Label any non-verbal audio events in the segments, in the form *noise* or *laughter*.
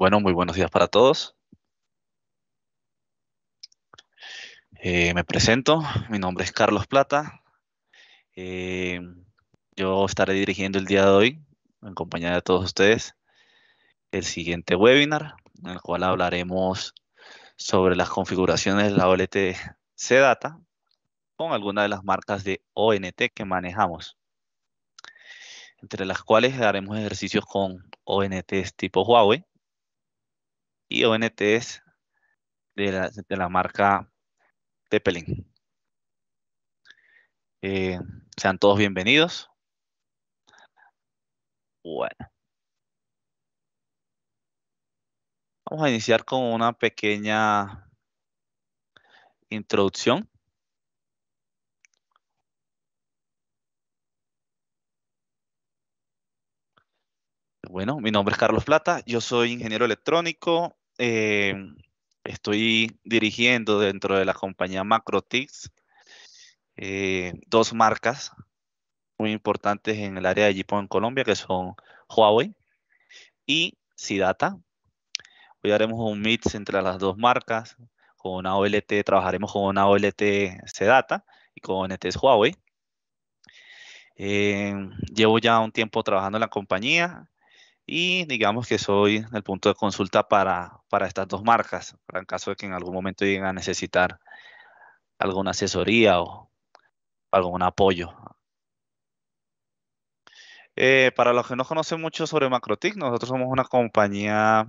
Bueno, muy buenos días para todos. Eh, me presento, mi nombre es Carlos Plata. Eh, yo estaré dirigiendo el día de hoy, en compañía de todos ustedes, el siguiente webinar, en el cual hablaremos sobre las configuraciones de la OLT CData con algunas de las marcas de ONT que manejamos, entre las cuales haremos ejercicios con ONTs tipo Huawei, y ONTs de la, de la marca Tepelin. Eh, sean todos bienvenidos. Bueno. Vamos a iniciar con una pequeña introducción. Bueno, mi nombre es Carlos Plata, yo soy ingeniero electrónico, Em, estoy dirigiendo dentro de la compañía Macrotix eh, dos marcas muy importantes en el área de Japón en Colombia, que son Huawei y Sidata. Hoy haremos un mix entre las dos marcas. Con una OLT, trabajaremos con una OLT Sedata y con OLT Huawei. Em, llevo ya un tiempo trabajando en la compañía y digamos que soy el punto de consulta para, estas dos marcas, para en caso de que en algún momento lleguen a necesitar alguna asesoría o algún apoyo. Eh, para los que no conocen mucho sobre Macrotic, nosotros somos una compañía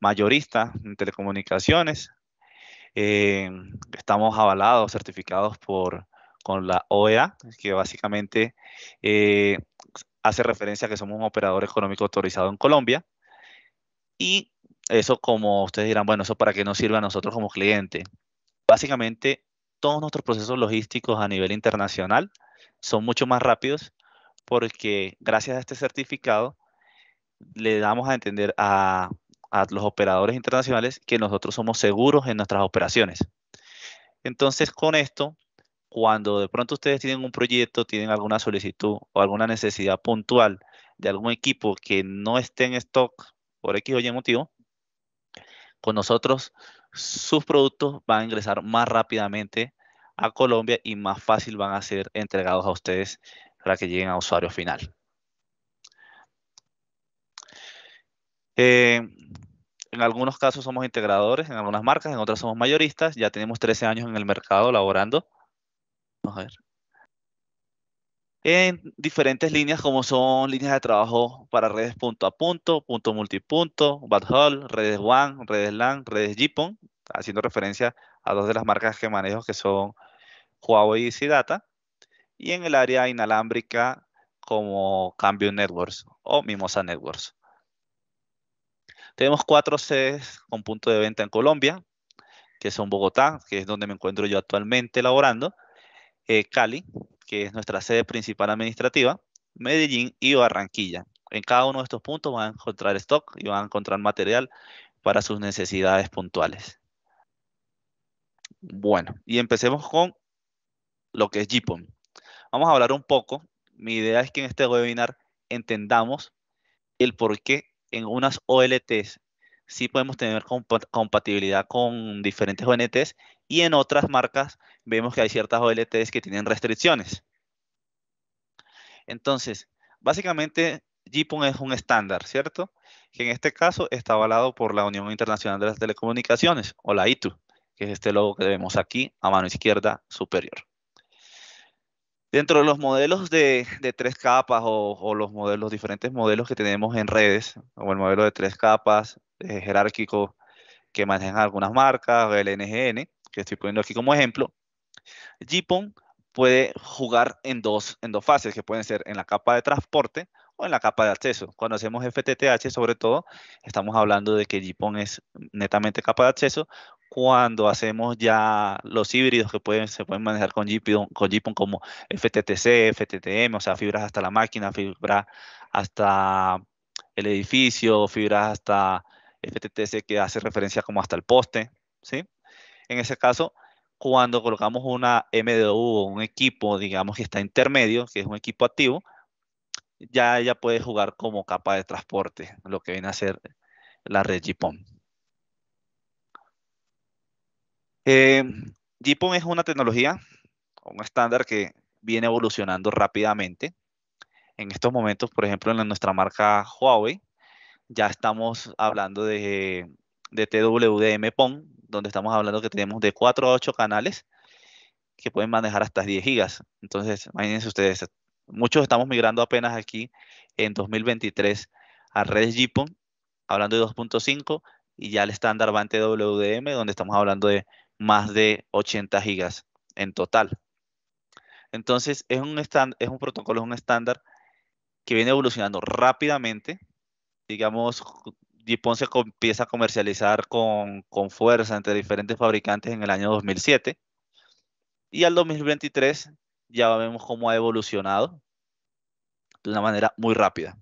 mayorista en telecomunicaciones. Eh, estamos avalados, certificados por, con la OEA, que básicamente eh, hace referencia a que somos un operador económico autorizado en Colombia. Y eso, como ustedes dirán, bueno, eso para qué nos sirve a nosotros como cliente. Básicamente, todos nuestros procesos logísticos a nivel internacional son mucho más rápidos porque gracias a este certificado le damos a entender a, a los operadores internacionales que nosotros somos seguros en nuestras operaciones. Entonces, con esto, cuando de pronto ustedes tienen un proyecto, tienen alguna solicitud o alguna necesidad puntual de algún equipo que no esté en stock por X o Y motivo, con nosotros sus productos van a ingresar más rápidamente a Colombia y más fácil van a ser entregados a ustedes para que lleguen a usuario final. Eh, en algunos casos somos integradores, en algunas marcas, en otras somos mayoristas. Ya tenemos 13 años en el mercado laborando Vamos a ver. En diferentes líneas como son líneas de trabajo para redes punto a punto, punto multipunto, Hall, redes WAN, redes LAN, redes JIPON, haciendo referencia a dos de las marcas que manejo que son Huawei y Cidata. Y en el área inalámbrica como Cambio Networks o Mimosa Networks. Tenemos cuatro sedes con punto de venta en Colombia, que son Bogotá, que es donde me encuentro yo actualmente laborando. Eh, Cali, que es nuestra sede principal administrativa, Medellín y Barranquilla. En cada uno de estos puntos van a encontrar stock y van a encontrar material para sus necesidades puntuales. Bueno, y empecemos con lo que es GPON. Vamos a hablar un poco. Mi idea es que en este webinar entendamos el por qué en unas OLTs sí podemos tener compatibilidad con diferentes ONTs y en otras marcas vemos que hay ciertas OLTs que tienen restricciones. Entonces, básicamente GPON es un estándar, ¿cierto? Que en este caso está avalado por la Unión Internacional de las Telecomunicaciones, o la ITU, que es este logo que vemos aquí a mano izquierda superior. Dentro de los modelos de, tres capas o, los modelos, diferentes modelos que tenemos en redes, o el modelo de tres capas eh, jerárquico que manejan algunas marcas, o el NGN, que estoy poniendo aquí como ejemplo, Gpon puede jugar en dos, en dos fases, que pueden ser en la capa de transporte o en la capa de acceso. Cuando hacemos FTTH, sobre todo, estamos hablando de que JPON es netamente capa de acceso. Cuando hacemos ya los híbridos que pueden, se pueden manejar con Gpon, con como FTTC, FTTM, o sea, fibras hasta la máquina, fibras hasta el edificio, fibras hasta FTTC que hace referencia como hasta el poste, ¿sí? En ese caso, cuando colocamos una MDU o un equipo, digamos, que está intermedio, que es un equipo activo, ya ella puede jugar como capa de transporte, lo que viene a ser la red GPON. Eh, em, es una tecnología, un estándar que viene evolucionando rápidamente. En estos momentos, por ejemplo, en nuestra marca Huawei, ya estamos hablando de, de TWDM PON, donde estamos hablando que tenemos de 4 a 8 canales que pueden manejar hasta 10 gigas. Entonces, imagínense ustedes, muchos estamos migrando apenas aquí en 2023 a redes GPON, hablando de 2.5, y ya el estándar va WDM donde estamos hablando de más de 80 gigas en total. Entonces, es un, es un protocolo, es un estándar que viene evolucionando rápidamente, digamos, Jipon se empieza a comercializar con, fuerza entre diferentes fabricantes en el año 2007. Y al 2023 ya vemos cómo ha evolucionado de una manera muy rápida.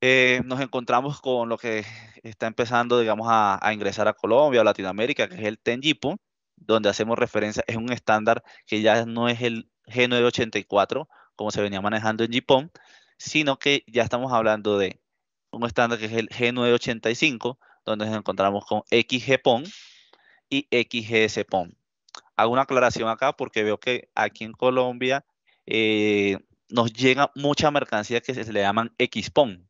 Eh, nos encontramos con lo que está empezando, digamos, a, ingresar a Colombia o Latinoamérica, que es el Tenjipo, donde hacemos referencia, es un estándar que ya no es el G984, como se venía manejando en Jipon, sino que ya estamos hablando de un estándar que es el G985, donde nos encontramos con XGPON y XGSPON. Hago una aclaración acá porque veo que aquí en Colombia eh, nos llega mucha mercancía que se le llaman XPON.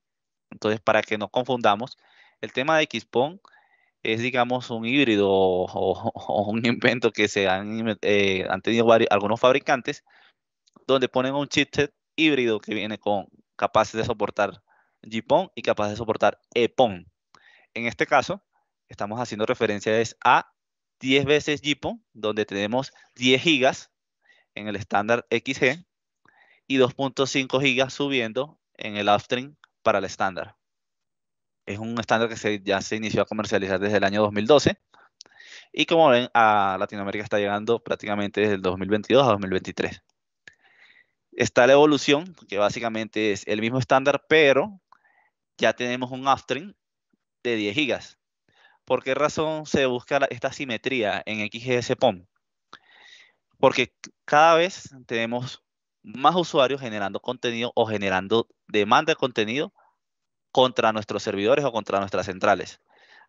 Entonces, para que no confundamos, el tema de XPON es, digamos, un híbrido o, un invento que se han, eh, tenido algunos fabricantes, donde ponen un chipset híbrido que viene con capaces de soportar GPON y capaz de soportar EPON. En este caso, estamos haciendo referencia a 10 veces GPON, donde tenemos 10 gigas en el estándar XG y 2.5 gigas subiendo en el upstream para el estándar. Es un estándar que ya se inició a comercializar desde el año 2012 y como ven a Latinoamérica está llegando prácticamente desde el 2022 a 2023. Está la evolución, que básicamente es el mismo estándar, pero ya tenemos un upstream de 10 gigas. ¿Por qué razón se busca esta simetría en XGS-POM? Porque cada vez tenemos más usuarios generando contenido o generando demanda de contenido contra nuestros servidores o contra nuestras centrales.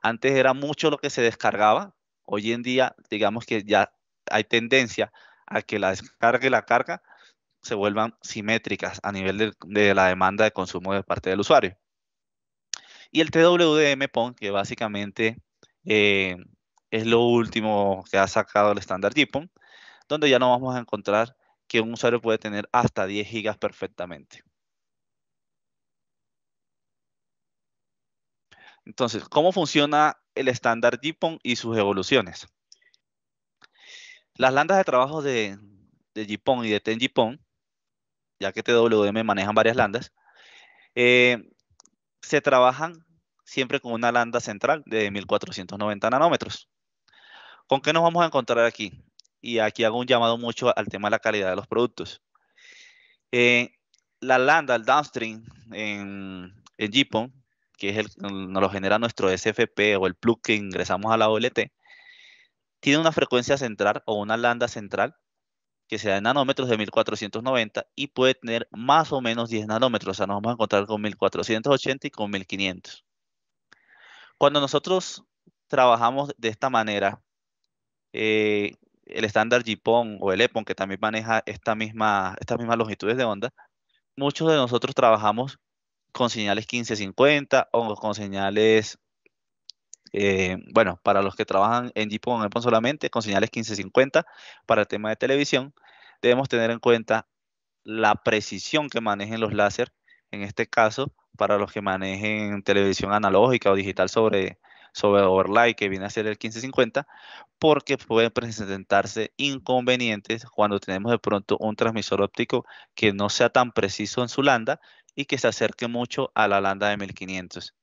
Antes era mucho lo que se descargaba. Hoy en día, digamos que ya hay tendencia a que la descarga y la carga se vuelvan simétricas a nivel de la demanda de consumo de parte del usuario. Y el TWDM PON, que básicamente eh, es lo último que ha sacado el estándar JPON, donde ya no vamos a encontrar que un usuario puede tener hasta 10 gigas perfectamente. Entonces, ¿cómo funciona el estándar JPON y sus evoluciones? Las landas de trabajo de, de JPON y de TenJPON, ya que TWDM manejan varias landas, eh, se trabajan siempre con una lambda central de 1490 nanómetros. ¿Con qué nos vamos a encontrar aquí? Y aquí hago un llamado mucho al tema de la calidad de los productos. Eh, la lambda, el downstream en, en que es el, nos lo genera nuestro SFP o el plug que ingresamos a la OLT, tiene una frecuencia central o una lambda central que sea de en nanómetros de 1490 y puede tener más o menos 10 nanómetros. O sea, nos vamos a encontrar con 1480 y con 1500 cuando nosotros trabajamos de esta manera, eh, el estándar GPON o el EPON, que también maneja estas mismas longitudes de onda, muchos de nosotros trabajamos con señales 1550 o con señales, eh, bueno, para los que trabajan en GPON o EPON e solamente, con señales 1550 para el tema de televisión, debemos tener en cuenta la precisión que manejen los láser, en este caso, para los que manejen televisión analógica o digital sobre, sobre overlay, que viene a ser el 1550, porque pueden presentarse inconvenientes cuando tenemos de pronto un transmisor óptico que no sea tan preciso en su landa y que se acerque mucho a la landa de 1500.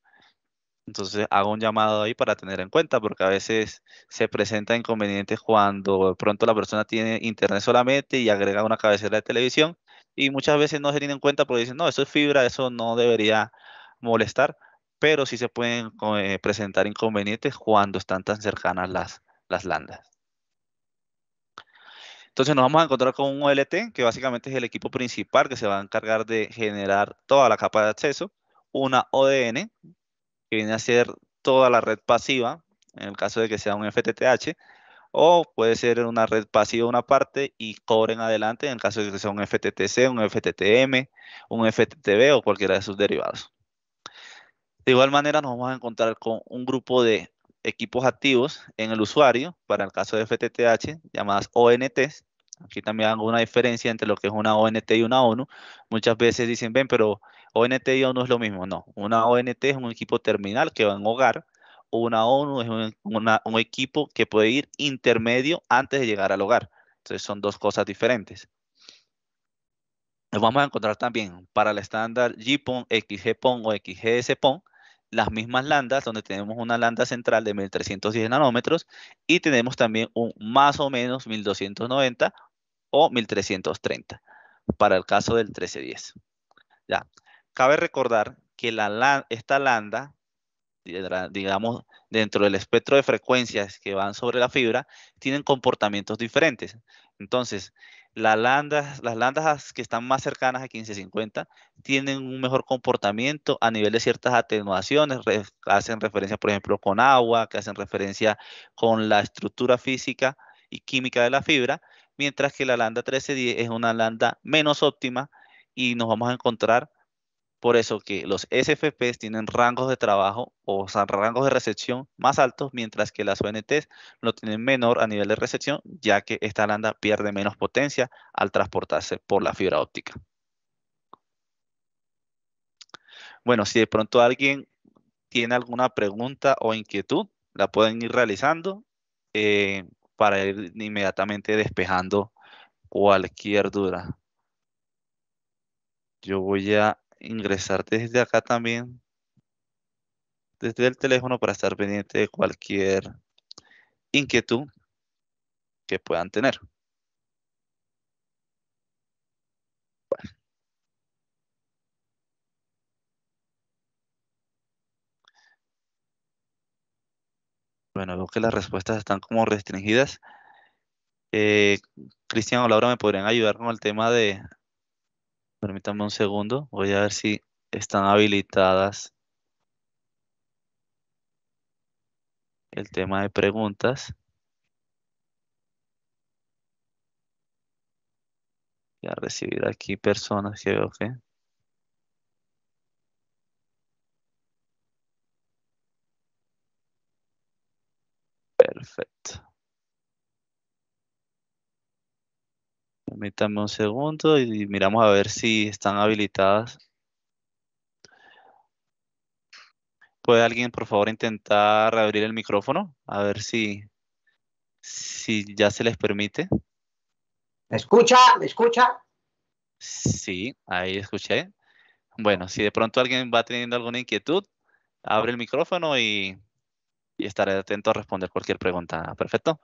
Entonces hago un llamado ahí para tener en cuenta, porque a veces se presenta inconvenientes cuando de pronto la persona tiene internet solamente y agrega una cabecera de televisión y muchas veces no se tienen en cuenta porque dicen, no, eso es fibra, eso no debería molestar, pero sí se pueden eh, presentar inconvenientes cuando están tan cercanas las, las landas. Entonces nos vamos a encontrar con un OLT, que básicamente es el equipo principal que se va a encargar de generar toda la capa de acceso, una ODN, que viene a ser toda la red pasiva, en el caso de que sea un FTTH, o puede ser una red pasiva una parte y cobren adelante en el caso de que sea un FTTC, un FTTM, un FTTB o cualquiera de sus derivados. De igual manera nos vamos a encontrar con un grupo de equipos activos en el usuario, para el caso de FTTH, llamadas ONTs. Aquí también hago una diferencia entre lo que es una ONT y una ONU. Muchas veces dicen, ven, pero ONT y ONU es lo mismo. No, una ONT es un equipo terminal que va en hogar una ONU es un, equipo que puede ir intermedio antes de llegar al hogar. Entonces son dos cosas diferentes. vamos a encontrar también para el estándar GPON, XGPON o XGSPON las mismas landas, donde tenemos una landa central de 1310 nanómetros y tenemos también un más o menos 1290 o 1330 para el caso del 1310. Ya, cabe recordar que esta landa digamos, dentro del espectro de frecuencias que van sobre la fibra, tienen comportamientos diferentes. Entonces, las landas, las landas que están más cercanas a 1550 tienen un mejor comportamiento a nivel de ciertas atenuaciones, hacen referencia, por ejemplo, con agua, que hacen referencia con la estructura física y química de la fibra, mientras que la landa 1310 es una landa menos óptima y nos vamos a encontrar por eso que los SFPs tienen rangos de trabajo o rangos de recepción más altos, mientras que las ONTs lo tienen menor a nivel de recepción, ya que esta lambda pierde menos potencia al transportarse por la fibra óptica. Bueno, si de pronto alguien tiene alguna pregunta o inquietud, la pueden ir realizando eh, para ir inmediatamente despejando cualquier duda. Yo voy a ingresar desde acá también, desde el teléfono para estar pendiente de cualquier inquietud que puedan tener. Bueno. veo que las respuestas están como restringidas. Eh, Cristian o Laura me podrían ayudar con el tema de Permítame un segundo. Voy a ver si están habilitadas el tema de preguntas. Voy a recibir aquí personas que veo que... Perfecto. Permítame un segundo y miramos a ver si están habilitadas. ¿Puede alguien, por favor, intentar abrir el micrófono? A ver si, si ya se les permite. ¿Me escucha? ¿Me escucha? Sí, ahí escuché. Bueno, si de pronto alguien va teniendo alguna inquietud, abre el micrófono y estaré atento a responder cualquier pregunta. ¿Perfecto?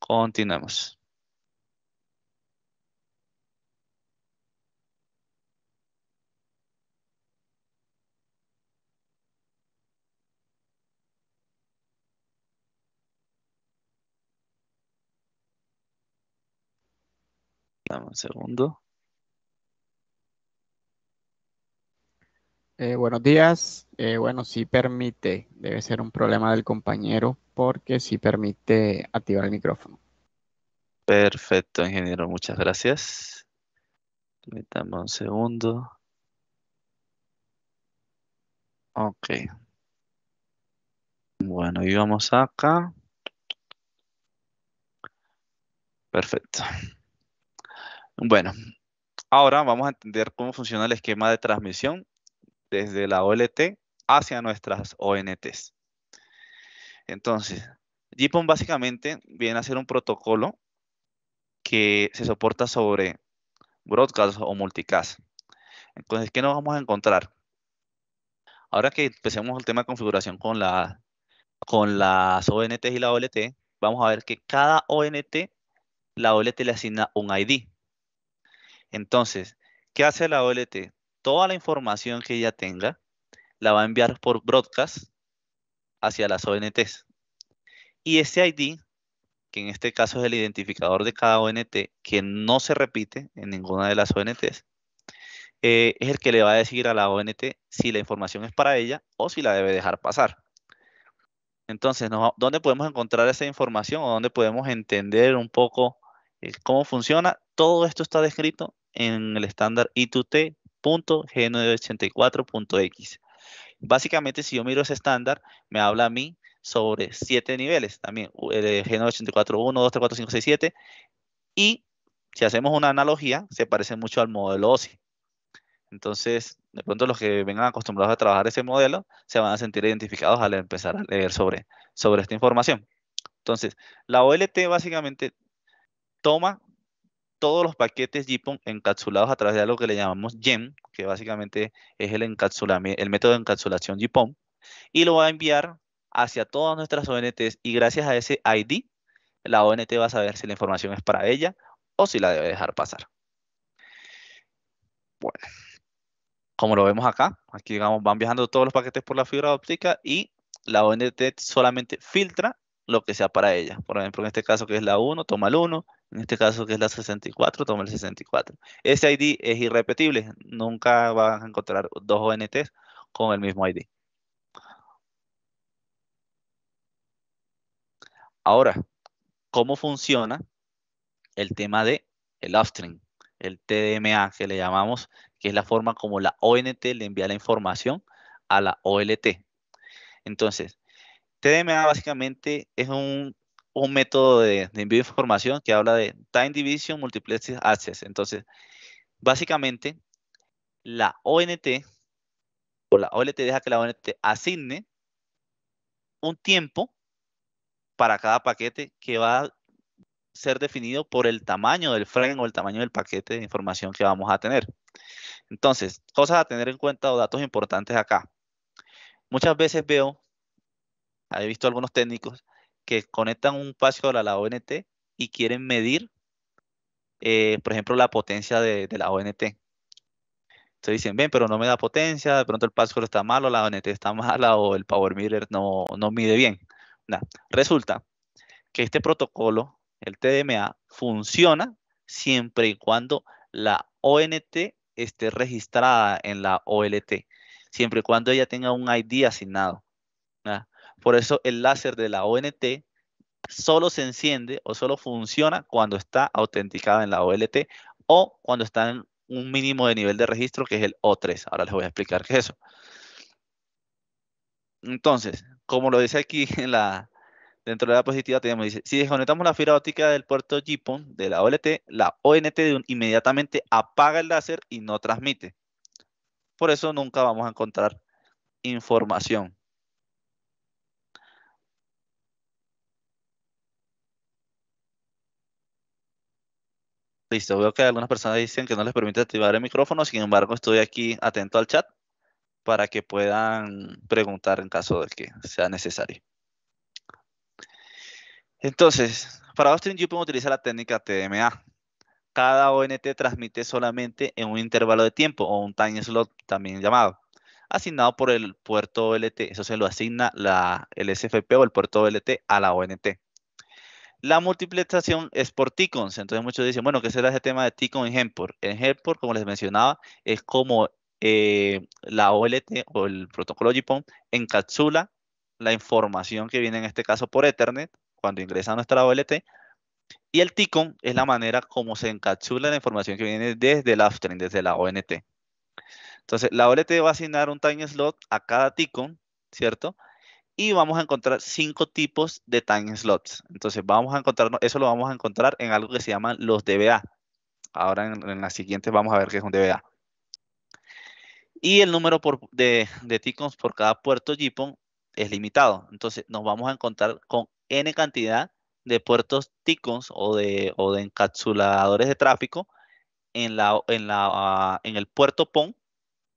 Continuamos. Dame un segundo. Eh, buenos días. Eh, bueno, si permite. Debe ser un problema del compañero porque si permite activar el micrófono. Perfecto, ingeniero, muchas gracias. Permítame un segundo. Ok. Bueno, y vamos acá. Perfecto. Bueno, ahora vamos a entender cómo funciona el esquema de transmisión desde la OLT hacia nuestras ONTs. Entonces, JPON básicamente viene a ser un protocolo que se soporta sobre broadcast o multicast. Entonces, ¿qué nos vamos a encontrar? Ahora que empecemos el tema de configuración con, la, con las ONT y la OLT, vamos a ver que cada ONT, la OLT le asigna un ID. Entonces, ¿qué hace la OLT? Toda la información que ella tenga la va a enviar por broadcast hacia las ONTs. Y ese ID, que en este caso es el identificador de cada ONT, que no se repite en ninguna de las ONTs, eh, es el que le va a decir a la ONT si la información es para ella o si la debe dejar pasar. Entonces, ¿dónde podemos encontrar esa información o dónde podemos entender un poco eh, cómo funciona? Todo esto está descrito en el estándar I2T.G984.x. Básicamente, si yo miro ese estándar, me habla a mí sobre siete niveles, también el g 84, 2, 3, 4, 5, 6, 7, y si hacemos una analogía, se parece mucho al modelo OSI. Entonces, de pronto los que vengan acostumbrados a trabajar ese modelo se van a sentir identificados al empezar a leer sobre, sobre esta información. Entonces, la OLT básicamente toma todos los paquetes JPON encapsulados a través de algo que le llamamos GEM, que básicamente es el, el método de encapsulación JPON, y lo va a enviar hacia todas nuestras ONTs y gracias a ese ID, la ONT va a saber si la información es para ella o si la debe dejar pasar. Bueno, como lo vemos acá, aquí digamos, van viajando todos los paquetes por la fibra óptica y la ONT solamente filtra lo que sea para ella. Por ejemplo, en este caso que es la 1, toma el 1. En este caso que es la 64, toma el 64. Ese ID es irrepetible. Nunca vas a encontrar dos ONTs con el mismo ID. Ahora, ¿cómo funciona el tema de el upstream? El TDMA que le llamamos, que es la forma como la ONT le envía la información a la OLT. Entonces, TDMA básicamente es un, método de, envío de información que habla de Time Division Multiplex Access. Entonces, básicamente, la ONT o la OLT deja que la ONT asigne un tiempo para cada paquete que va a ser definido por el tamaño del frame o el tamaño del paquete de información que vamos a tener. Entonces, cosas a tener en cuenta o datos importantes acá. Muchas veces veo he visto algunos técnicos que conectan un password a la ONT y quieren medir, eh, por ejemplo, la potencia de, la ONT. Entonces dicen, ven, pero no me da potencia, de pronto el password está malo, la ONT está mala o el Power meter no, mide bien. Resulta que este protocolo, el TDMA, funciona siempre y cuando la ONT esté registrada en la OLT, siempre y cuando ella tenga un ID asignado. ¿verdad? Por eso el láser de la ONT solo se enciende o solo funciona cuando está autenticada en la OLT o cuando está en un mínimo de nivel de registro que es el O3. Ahora les voy a explicar qué es eso. Entonces, como lo dice aquí *laughs* dentro de la diapositiva, tenemos, dice, si desconectamos la fibra óptica del puerto GPON de la OLT, la ONT inmediatamente apaga el láser y no transmite. Por eso nunca vamos a encontrar información. Listo, veo que algunas personas dicen que no les permite activar el micrófono, sin embargo estoy aquí atento al chat para que puedan preguntar en caso de que sea necesario. Entonces, para Austin podemos utiliza la técnica TMA. Cada ONT transmite solamente en un intervalo de tiempo o un time slot también llamado, asignado por el puerto OLT. Eso se lo asigna la, el SFP o el puerto OLT a la ONT. La multiplicación es por ticons, entonces muchos dicen, bueno, ¿qué será ese tema de ticon en Hempor? En Hempor, como les mencionaba, es como eh, la OLT o el protocolo JPON encapsula la información que viene en este caso por Ethernet cuando ingresa a nuestra OLT y el ticon es la manera como se encapsula la información que viene desde el upstream, desde la ONT. Entonces, la OLT va a asignar un time slot a cada ticon, ¿cierto? y vamos a encontrar cinco tipos de time slots. Entonces, vamos a encontrar, eso lo vamos a encontrar en algo que se llama los DBA. Ahora en, la las siguientes vamos a ver qué es un DBA. Y el número de, de ticons por cada puerto JPON es limitado. Entonces, nos vamos a encontrar con n cantidad de puertos ticons o de, o de encapsuladores de tráfico en, la, en, la, ah, en el puerto PON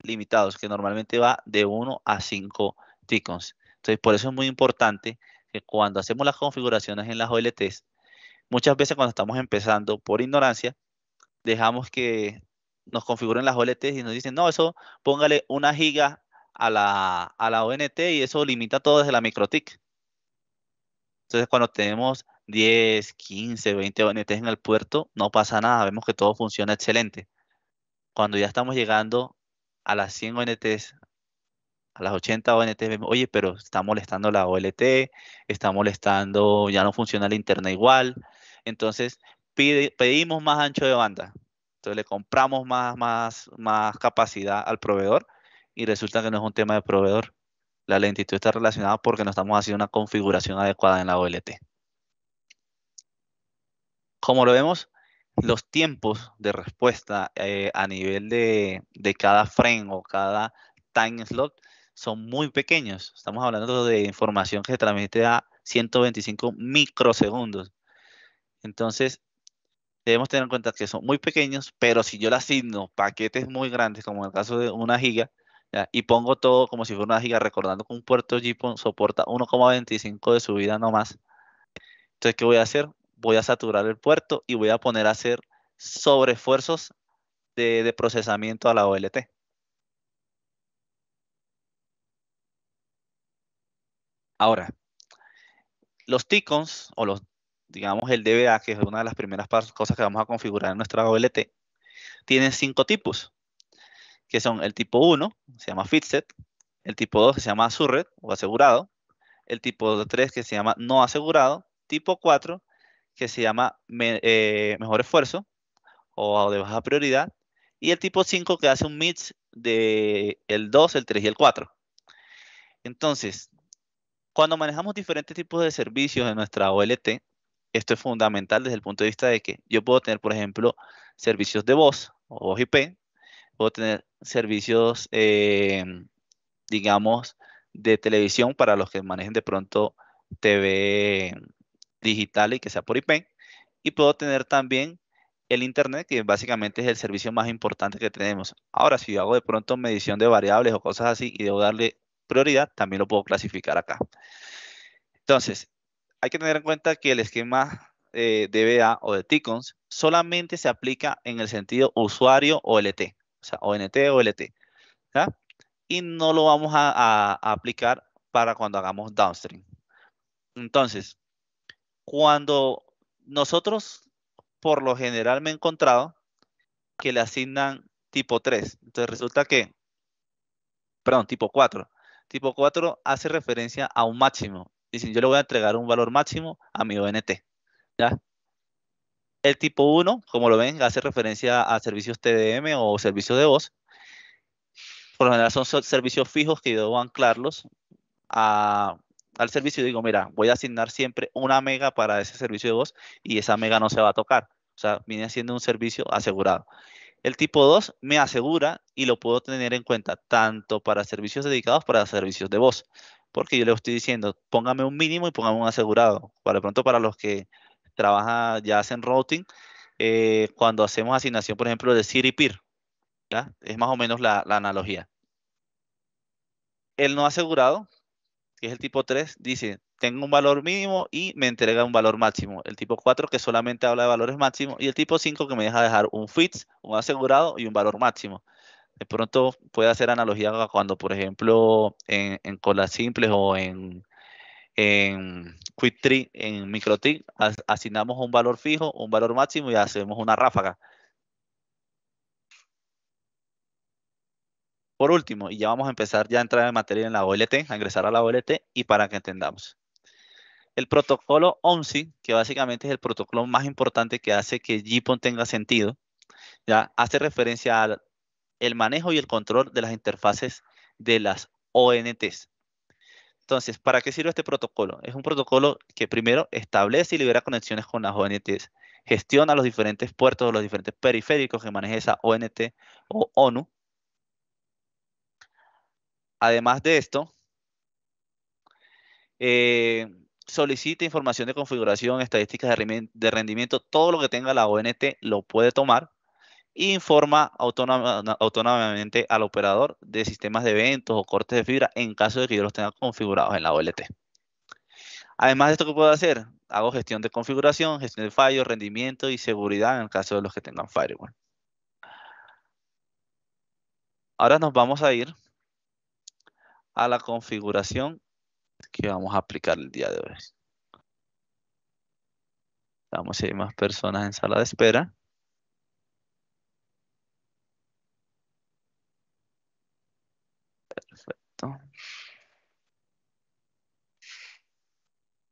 limitados, que normalmente va de 1 a 5 ticons. Entonces, por eso es muy importante que cuando hacemos las configuraciones en las OLTs, muchas veces cuando estamos empezando por ignorancia, dejamos que nos configuren las OLTs y nos dicen, no, eso póngale una giga a la, a la ONT y eso limita todo desde la microtic. Entonces, cuando tenemos 10, 15, 20 ONTs en el puerto, no pasa nada, vemos que todo funciona excelente. Cuando ya estamos llegando a las 100 ONTs las 80 ONT, oye, pero está molestando la OLT, está molestando, ya no funciona la internet igual. Entonces, pedimos más ancho de banda. Entonces le compramos más, más, capacidad al proveedor y resulta que no es un tema de proveedor. La lentitud está relacionada porque no estamos haciendo una configuración adecuada en la OLT. Como lo vemos, los tiempos de respuesta eh, a nivel de cada frame o cada time slot son muy pequeños. Estamos hablando de información que se transmite a 125 microsegundos. Entonces, debemos tener en cuenta que son muy pequeños, pero si yo le asigno paquetes muy grandes, como en el caso de una giga, y pongo todo como si fuera una giga, recordando que un puerto JPON soporta 1,25 de subida más Entonces, ¿qué voy a hacer? Voy a saturar el puerto y voy a poner a hacer sobreesfuerzos esfuerzos de procesamiento a la OLT. Ahora, los ticons o los, digamos, el DBA, que es una de las primeras cosas que vamos a configurar en nuestra OLT, tienen cinco tipos, que son el tipo 1, se llama fitset, el tipo 2 que se llama surred o asegurado, el tipo 3 que se llama no asegurado, tipo 4 que se llama eh, mejor esfuerzo o, de baja prioridad, y el tipo 5 que hace un mix de el 2, el 3 y el 4. Entonces, cuando manejamos diferentes tipos de servicios en nuestra OLT, esto es fundamental desde el punto de vista de que yo puedo tener, por ejemplo, servicios de voz o voz IP, puedo tener servicios, eh, digamos, de televisión para los que manejen de pronto TV digital y que sea por IP, y puedo tener también el Internet, que básicamente es el servicio más importante que tenemos. Ahora, si yo hago de pronto medición de variables o cosas así y debo darle prioridad, también lo puedo clasificar acá. Entonces, hay que tener en cuenta que el esquema eh, DBA o de TICONS solamente se aplica en el sentido usuario OLT, o sea, ONT o LT. Y no lo vamos a, a aplicar para cuando hagamos downstream. Entonces, cuando nosotros, por lo general me he encontrado que le asignan tipo 3. Entonces resulta que, perdón, tipo 4. Tipo 4 hace referencia a un máximo. Dicen, yo le voy a entregar un valor máximo a mi ONT. El tipo 1, como lo ven, hace referencia a servicios TDM o servicios de voz. Por lo general son servicios fijos que yo debo anclarlos al servicio. Digo, mira, voy a asignar siempre una mega para ese servicio de voz y esa mega no se va a tocar. O sea, viene siendo un servicio asegurado. El tipo 2 me asegura y lo puedo tener en cuenta tanto para servicios dedicados para servicios de voz, porque yo le estoy diciendo, póngame un mínimo y póngame un asegurado. Para pronto para los que trabajan, ya hacen routing, eh, cuando hacemos asignación, por ejemplo, de Siri Peer, es más o menos la, la analogía. El no asegurado, que es el tipo 3, dice, tengo un valor mínimo y me entrega un valor máximo. El tipo 4 que solamente habla de valores máximos y el tipo 5 que me deja dejar un fits, un asegurado y un valor máximo. De pronto puede hacer analogía cuando, por ejemplo, en, colas simples o en, en QuickTree, en MicroTree, asignamos un valor fijo, un valor máximo y hacemos una ráfaga. Por último, y ya vamos a empezar ya a entrar en materia en la OLT, a ingresar a la OLT y para que entendamos. El protocolo ONSI, que básicamente es el protocolo más importante que hace que JPON tenga sentido, ya hace referencia al el manejo y el control de las interfaces de las ONTs. Entonces, ¿para qué sirve este protocolo? Es un protocolo que primero establece y libera conexiones con las ONTs, gestiona los diferentes puertos o los diferentes periféricos que maneja esa ONT o ONU. Además de esto, eh, solicita información de configuración, estadísticas de rendimiento, todo lo que tenga la ONT lo puede tomar e informa autónomamente al operador de sistemas de eventos o cortes de fibra en caso de que yo los tenga configurados en la OLT. Además de esto que puedo hacer, hago gestión de configuración, gestión de fallos, rendimiento y seguridad en el caso de los que tengan firewall. Ahora nos vamos a ir a la configuración que vamos a aplicar el día de hoy. Vamos si hay más personas en sala de espera. Perfecto.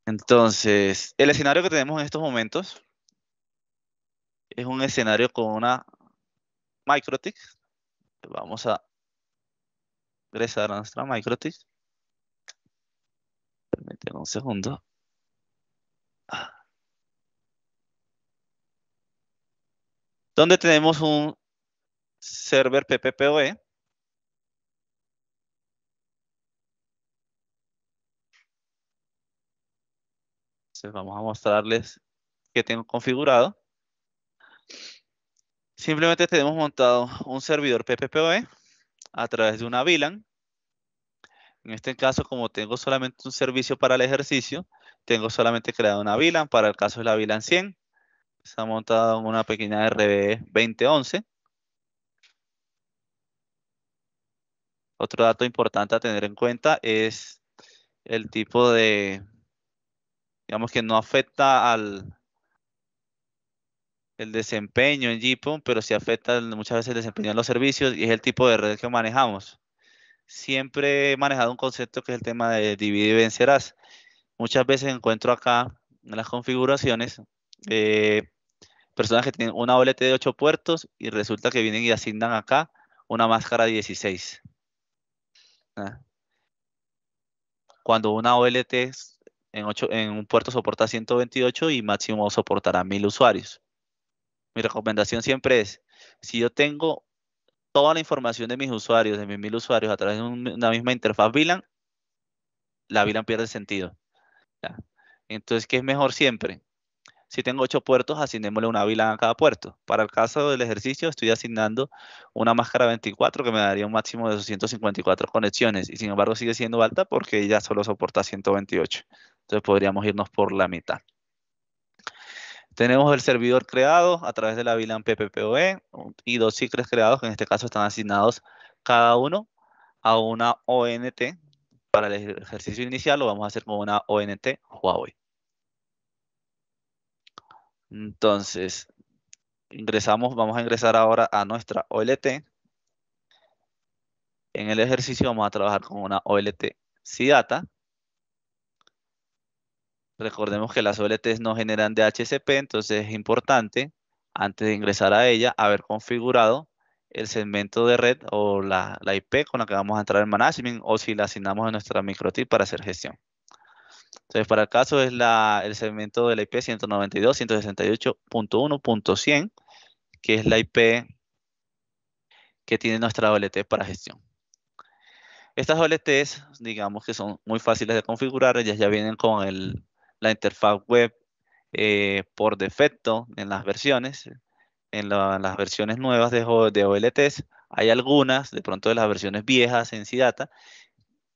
Entonces, el escenario que tenemos en estos momentos es un escenario con una Microtix. Vamos a ingresar a nuestra Microtix un segundo. Donde tenemos un server PPPoE. Entonces vamos a mostrarles que tengo configurado. Simplemente tenemos montado un servidor PPPoE a través de una VLAN en este caso, como tengo solamente un servicio para el ejercicio, tengo solamente creado una VLAN, para el caso es la VLAN 100, está montada en una pequeña rb 2011. Otro dato importante a tener en cuenta es el tipo de, digamos que no afecta al el desempeño en JPON, pero sí afecta muchas veces el desempeño de los servicios y es el tipo de red que manejamos siempre he manejado un concepto que es el tema de dividir y vencerás. Muchas veces encuentro acá en las configuraciones eh, personas que tienen una OLT de 8 puertos y resulta que vienen y asignan acá una máscara 16. Ah. Cuando una OLT en, en un puerto soporta 128 y máximo soportará 1000 usuarios. Mi recomendación siempre es, si yo tengo toda la información de mis usuarios, de mis mil usuarios, a través de una misma interfaz VLAN, la VLAN pierde sentido. Entonces, ¿qué es mejor siempre? Si tengo ocho puertos, asignémosle una VLAN a cada puerto. Para el caso del ejercicio, estoy asignando una máscara 24 que me daría un máximo de 254 conexiones y sin embargo sigue siendo alta porque ella solo soporta 128. Entonces podríamos irnos por la mitad. Tenemos el servidor creado a través de la VLAN PPPoE y dos ciclos creados que en este caso están asignados cada uno a una ONT. Para el ejercicio inicial lo vamos a hacer con una ONT Huawei. Entonces, ingresamos, vamos a ingresar ahora a nuestra OLT. En el ejercicio vamos a trabajar con una OLT CIDATA Recordemos que las OLTs no generan DHCP, entonces es importante, antes de ingresar a ella, haber configurado el segmento de red o la, IP con la que vamos a entrar en management o si la asignamos a nuestra microtip para hacer gestión. Entonces, para el caso es el segmento de la IP 192.168.1.100, que es la IP que tiene nuestra OLT para gestión. Estas OLTs, digamos que son muy fáciles de configurar, ellas ya vienen con el, la interfaz web eh, por defecto en las versiones, en, las versiones nuevas de, de, OLTs, hay algunas, de pronto de las versiones viejas en CIDATA,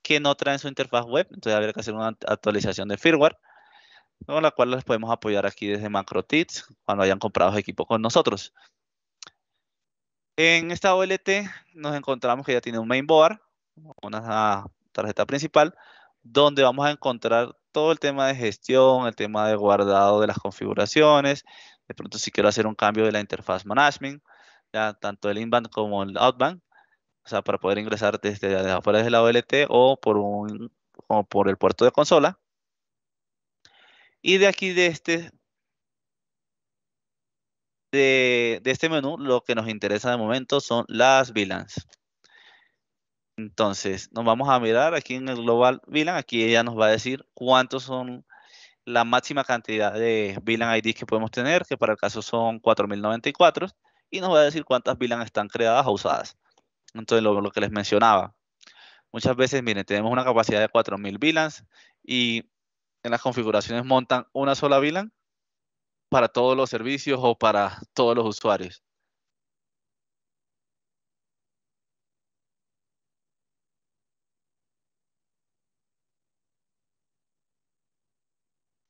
que no traen su interfaz web, entonces habría que hacer una actualización de firmware, con la cual les podemos apoyar aquí desde MacroTits cuando hayan comprado equipo con nosotros. En esta OLT nos encontramos que ya tiene un mainboard, una tarjeta principal, donde vamos a encontrar todo el tema de gestión, el tema de guardado de las configuraciones. De pronto si quiero hacer un cambio de la interfaz management, ya, tanto el inbound como el outbound, o sea, para poder ingresar desde, afuera de la OLT o por, un, por el puerto de consola. Y de aquí de este, de, de este menú, lo que nos interesa de momento son las VLANs. Entonces, nos vamos a mirar aquí en el Global VLAN. Aquí ella nos va a decir cuántos son la máxima cantidad de VLAN IDs que podemos tener, que para el caso son 4094, y nos va a decir cuántas VLAN están creadas o usadas. Entonces, lo, lo que les mencionaba. Muchas veces, miren, tenemos una capacidad de 4000 VLANs y en las configuraciones montan una sola VLAN para todos los servicios o para todos los usuarios.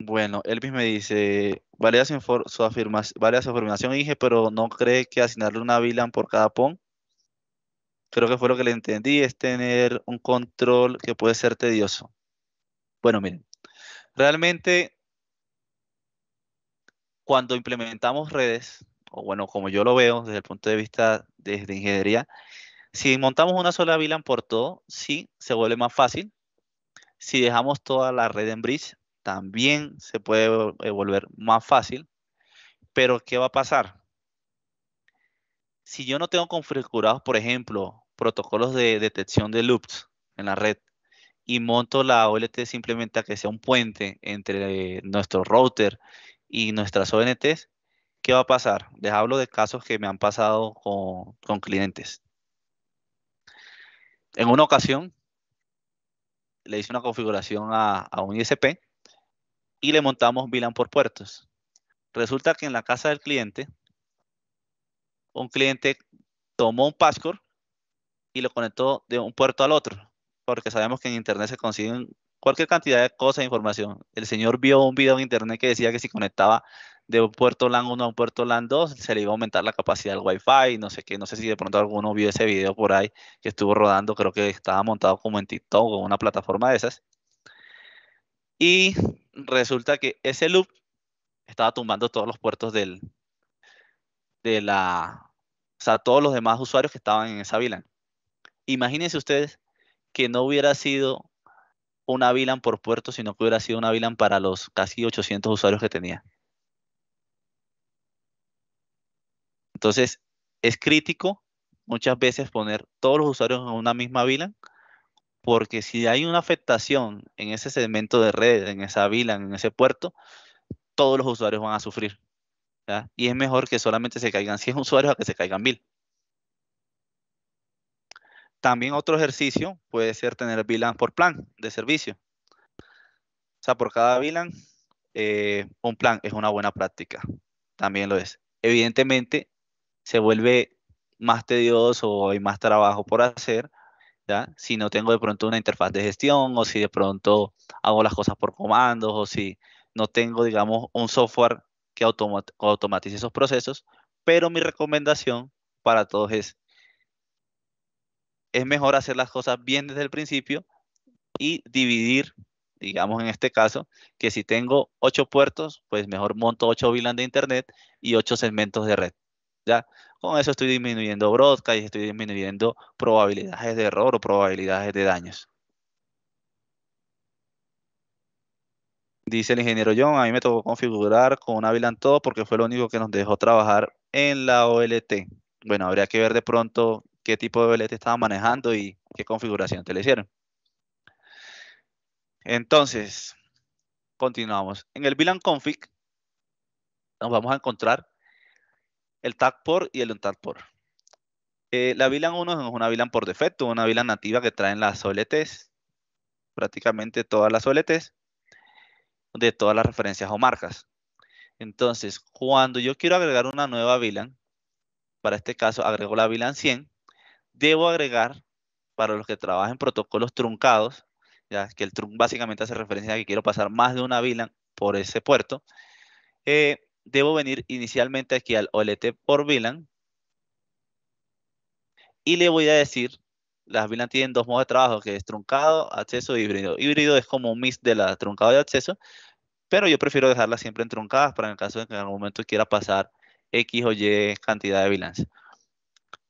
Bueno, Elvis me dice, varias su, afirmación, dije, pero no cree que asignarle una VLAN por cada PON. Creo que fue lo que le entendí, es tener un control que puede ser tedioso. Bueno, miren, realmente cuando implementamos redes, o bueno, como yo lo veo desde el punto de vista de ingeniería, si montamos una sola VLAN por todo, sí, se vuelve más fácil. Si dejamos toda la red en bridge, también se puede eh, volver más fácil. Pero ¿qué va a pasar? Si yo no tengo configurados, por ejemplo, protocolos de detección de loops en la red y monto la OLT simplemente a que sea un puente entre nuestro router y nuestras ONTs, ¿qué va a pasar? Les hablo de casos que me han pasado con, clientes. En una ocasión, le hice una configuración a un ISP y le montamos VLAN por puertos. Resulta que en la casa del cliente, un cliente tomó un Pascor y lo conectó de un puerto al otro, porque sabemos que en Internet se consiguen cualquier cantidad de cosas e información. El señor vio un video en Internet que decía que si conectaba de un puerto LAN 1 a un puerto LAN 2, se le iba a aumentar la capacidad del Wi-Fi, no sé qué, no sé si de pronto alguno vio ese video por ahí que estuvo rodando, creo que estaba montado como en TikTok o una plataforma de esas. Y resulta que ese loop estaba tumbando todos los puertos de la, o sea, todos los demás usuarios que estaban en esa VLAN. Imagínense ustedes que no hubiera sido una VLAN por puerto, sino que hubiera sido una VLAN para los casi 800 usuarios que tenía. Entonces, es crítico muchas veces poner todos los usuarios en una misma VLAN porque si hay una afectación en ese segmento de red, en esa VLAN, en ese puerto, todos los usuarios van a sufrir. Y es mejor que solamente se caigan 100 *laughs* usuarios a que se caigan 1000. También otro ejercicio puede ser tener VLAN por plan de servicio. O sea, por cada VLAN, eh, un plan es una buena práctica. También lo es. Evidentemente, se vuelve más tedioso y más trabajo por hacer si no tengo de pronto una interfaz de gestión o si de pronto hago las cosas por comandos o si no tengo, digamos, un software que automatice esos procesos, pero mi recomendación para todos es, es mejor hacer las cosas bien desde el principio y dividir, digamos en este caso, que si tengo ocho puertos, pues mejor monto ocho VLAN de Internet y ocho segmentos de red. ¿ya? Con eso estoy disminuyendo broadcast y estoy disminuyendo probabilidades de error o probabilidades de daños. Dice el ingeniero John, a mí me tocó configurar con una VLAN todo porque fue lo único que nos dejó trabajar en la OLT. Bueno, habría que ver de pronto qué tipo de OLT estaba manejando y qué configuración te le hicieron. Entonces, continuamos. En el VLAN config nos vamos a encontrar el tag por y el untag por. Eh, la VLAN 1 es una VLAN por defecto, una VLAN nativa que traen las OLTs, prácticamente todas las OLTs, de todas las referencias o marcas. Entonces, cuando yo quiero agregar una nueva VLAN, para este caso agrego la VLAN 100, debo agregar, para los que trabajan protocolos truncados, ya que el trunk básicamente hace referencia a que quiero pasar más de una VLAN por ese puerto, eh, debo venir inicialmente aquí al OLT por VLAN y le voy a decir, las VLAN tienen dos modos de trabajo, que es truncado, acceso, y e híbrido. Híbrido es como un mix de la truncado y acceso, pero yo prefiero dejarlas siempre en truncadas para en el caso de que en algún momento quiera pasar X o Y cantidad de VLANs.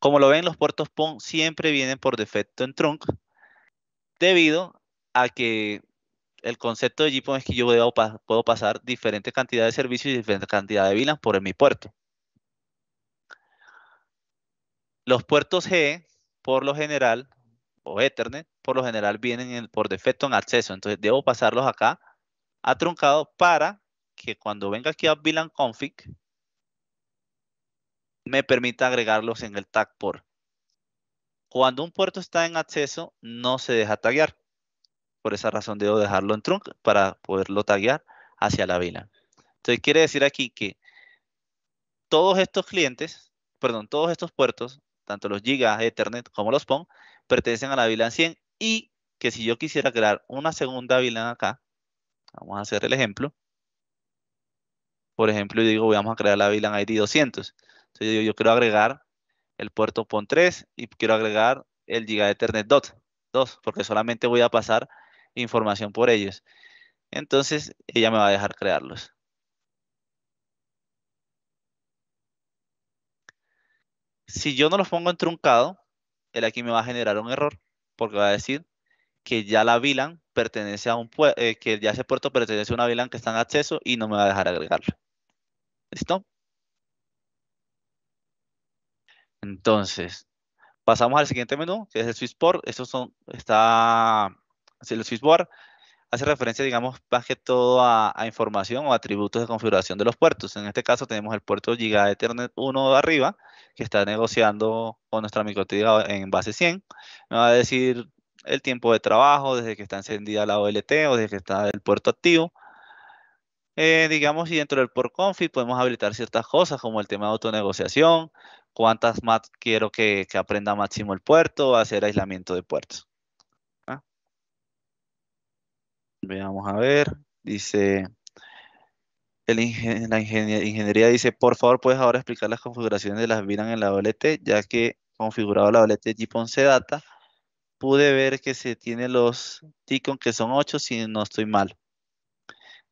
Como lo ven, los puertos PON siempre vienen por defecto en trunk, debido a que el concepto de JPON es que yo puedo pasar diferente cantidad de servicios y diferente cantidad de VLAN por mi puerto. Los puertos G, por lo general, o Ethernet, por lo general vienen por defecto en acceso. Entonces debo pasarlos acá a truncado para que cuando venga aquí a VLAN config, me permita agregarlos en el tag por. Cuando un puerto está en acceso, no se deja taggear. Por esa razón debo dejarlo en trunk para poderlo taguear hacia la VLAN. Entonces quiere decir aquí que todos estos clientes, perdón, todos estos puertos, tanto los gigas, Ethernet como los PON, pertenecen a la VLAN 100 y que si yo quisiera crear una segunda VLAN acá, vamos a hacer el ejemplo. Por ejemplo, yo digo, vamos a crear la VLAN ID 200. Entonces yo, yo quiero agregar el puerto PON 3 y quiero agregar el giga Ethernet DOT 2, porque solamente voy a pasar información por ellos. Entonces, ella me va a dejar crearlos. Si yo no los pongo en truncado, él aquí me va a generar un error, porque va a decir que ya la VLAN pertenece a un eh, que ya ese puerto pertenece a una VLAN que está en acceso y no me va a dejar agregarlo. ¿Listo? Entonces, pasamos al siguiente menú, que es el Swissport. Estos son, está el switchboard hace referencia, digamos, más que todo a, información o atributos de configuración de los puertos. En este caso tenemos el puerto Giga Ethernet 1 de arriba, que está negociando con nuestra microtiga en base 100. Me va a decir el tiempo de trabajo, desde que está encendida la OLT o desde que está el puerto activo. Eh, digamos, y dentro del port config podemos habilitar ciertas cosas como el tema de autonegociación, cuántas más quiero que, que aprenda máximo el puerto, hacer aislamiento de puertos. Veamos a ver. Dice, la ingeniería dice, por favor, puedes ahora explicar las configuraciones de las VLAN en la OLT, ya que configurado la OLT Jipon 11 Data, pude ver que se tiene los TICON que son 8 si no estoy mal.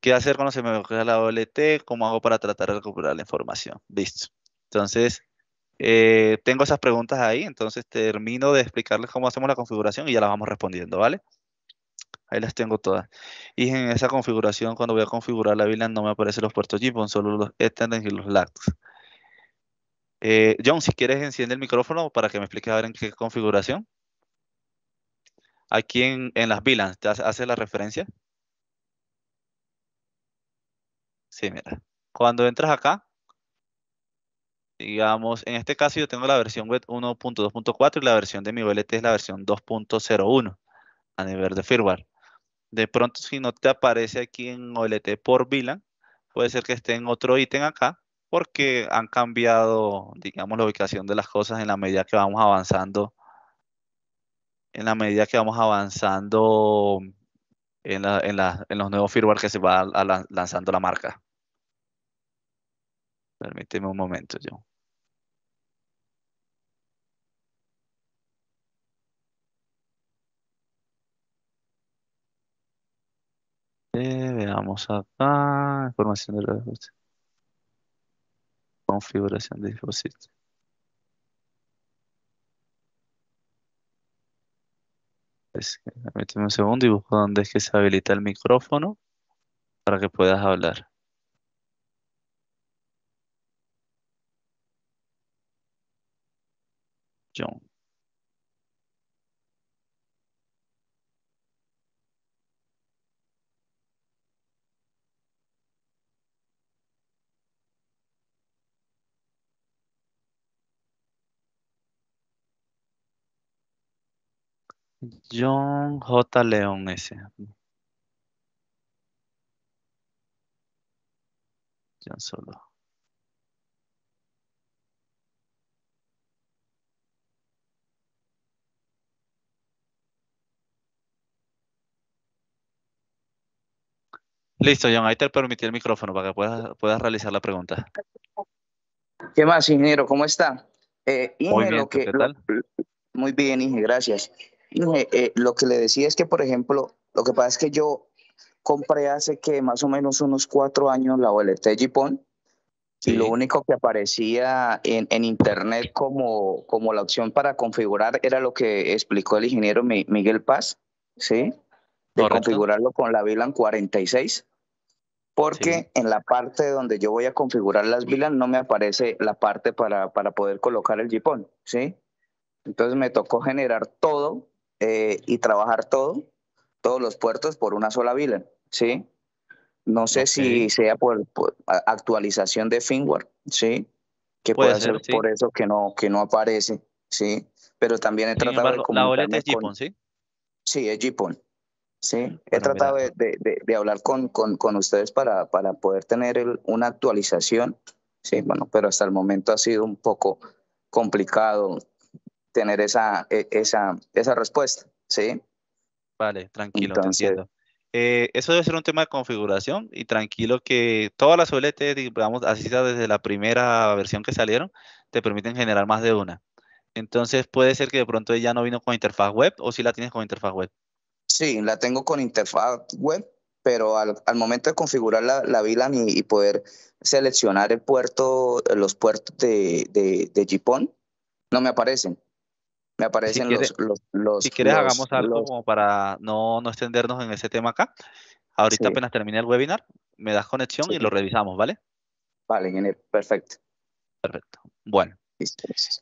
¿Qué hacer cuando se me bloquea la OLT? ¿Cómo hago para tratar de recuperar la información? Listo. Entonces, eh, tengo esas preguntas ahí, entonces termino de explicarles cómo hacemos la configuración y ya las vamos respondiendo, ¿vale? Ahí las tengo todas. Y en esa configuración, cuando voy a configurar la VLAN, no me aparecen los puertos JIPON, solo los Ethernet y los LACs. Eh, John, si quieres, enciende el micrófono para que me expliques a ver en qué configuración. Aquí en, las VLANs, ¿te hace la referencia? Sí, mira. Cuando entras acá, digamos, en este caso yo tengo la versión web 1.2.4 y la versión de mi VLT es la versión 2.01 a nivel de firmware. De pronto, si no te aparece aquí en OLT por VLAN, puede ser que esté en otro ítem acá, porque han cambiado, digamos, la ubicación de las cosas en la medida que vamos avanzando, en la medida que vamos avanzando en, los nuevos firmware que se va lanzando la marca. Permíteme un momento, John. vamos acá, información de la configuración de dispositivos. Permíteme un segundo y busco dónde es que se habilita el micrófono para que puedas hablar. John. John J. León ese. John Solo. Listo, John, ahí te permití el micrófono para que puedas, realizar la pregunta. ¿Qué más, ingeniero? ¿Cómo está? Eh, muy bien, muy bien, Inge, gracias. Eh, eh, lo que le decía es que, por ejemplo, lo que pasa es que yo compré hace que más o menos unos cuatro años la OLT de sí. y lo único que aparecía en, internet como, la opción para configurar era lo que explicó el ingeniero Miguel Paz, ¿sí? De configurarlo con la VLAN 46 porque en la parte donde yo voy a configurar las VLAN no me aparece la parte para, poder colocar el jipón, ¿sí? Entonces me tocó generar todo eh, y trabajar todo, todos los puertos por una sola vila, ¿sí? No sé si sea por, actualización de firmware, ¿sí? Que puede, ser, por eso que no, que no aparece, ¿sí? Pero también he tratado de La boleta es ¿sí? Sí, es Jipon, ¿sí? Ah, he tratado de, de, hablar con, con, con ustedes para, para, poder tener una actualización, ¿sí? Bueno, pero hasta el momento ha sido un poco complicado tener esa, e, esa, esa respuesta, ¿sí? Vale, tranquilo, te entiendo. Eh, eso debe ser un tema de configuración y tranquilo que todas las OLT, digamos, así sea desde la primera versión que salieron, te permiten generar más de una. Entonces puede ser que de pronto ya no vino con interfaz web o si la tienes con interfaz web. Sí, la tengo con interfaz web, pero al, momento de configurar la, la VLAN y, poder seleccionar el puerto, los puertos de, de, no me aparecen me aparecen si quieres, los, Si quieres, hagamos algo como para no, extendernos en ese tema acá. Ahorita apenas terminé el webinar, me das conexión y lo revisamos, ¿vale? Vale, ingeniero, perfecto. Perfecto. Bueno.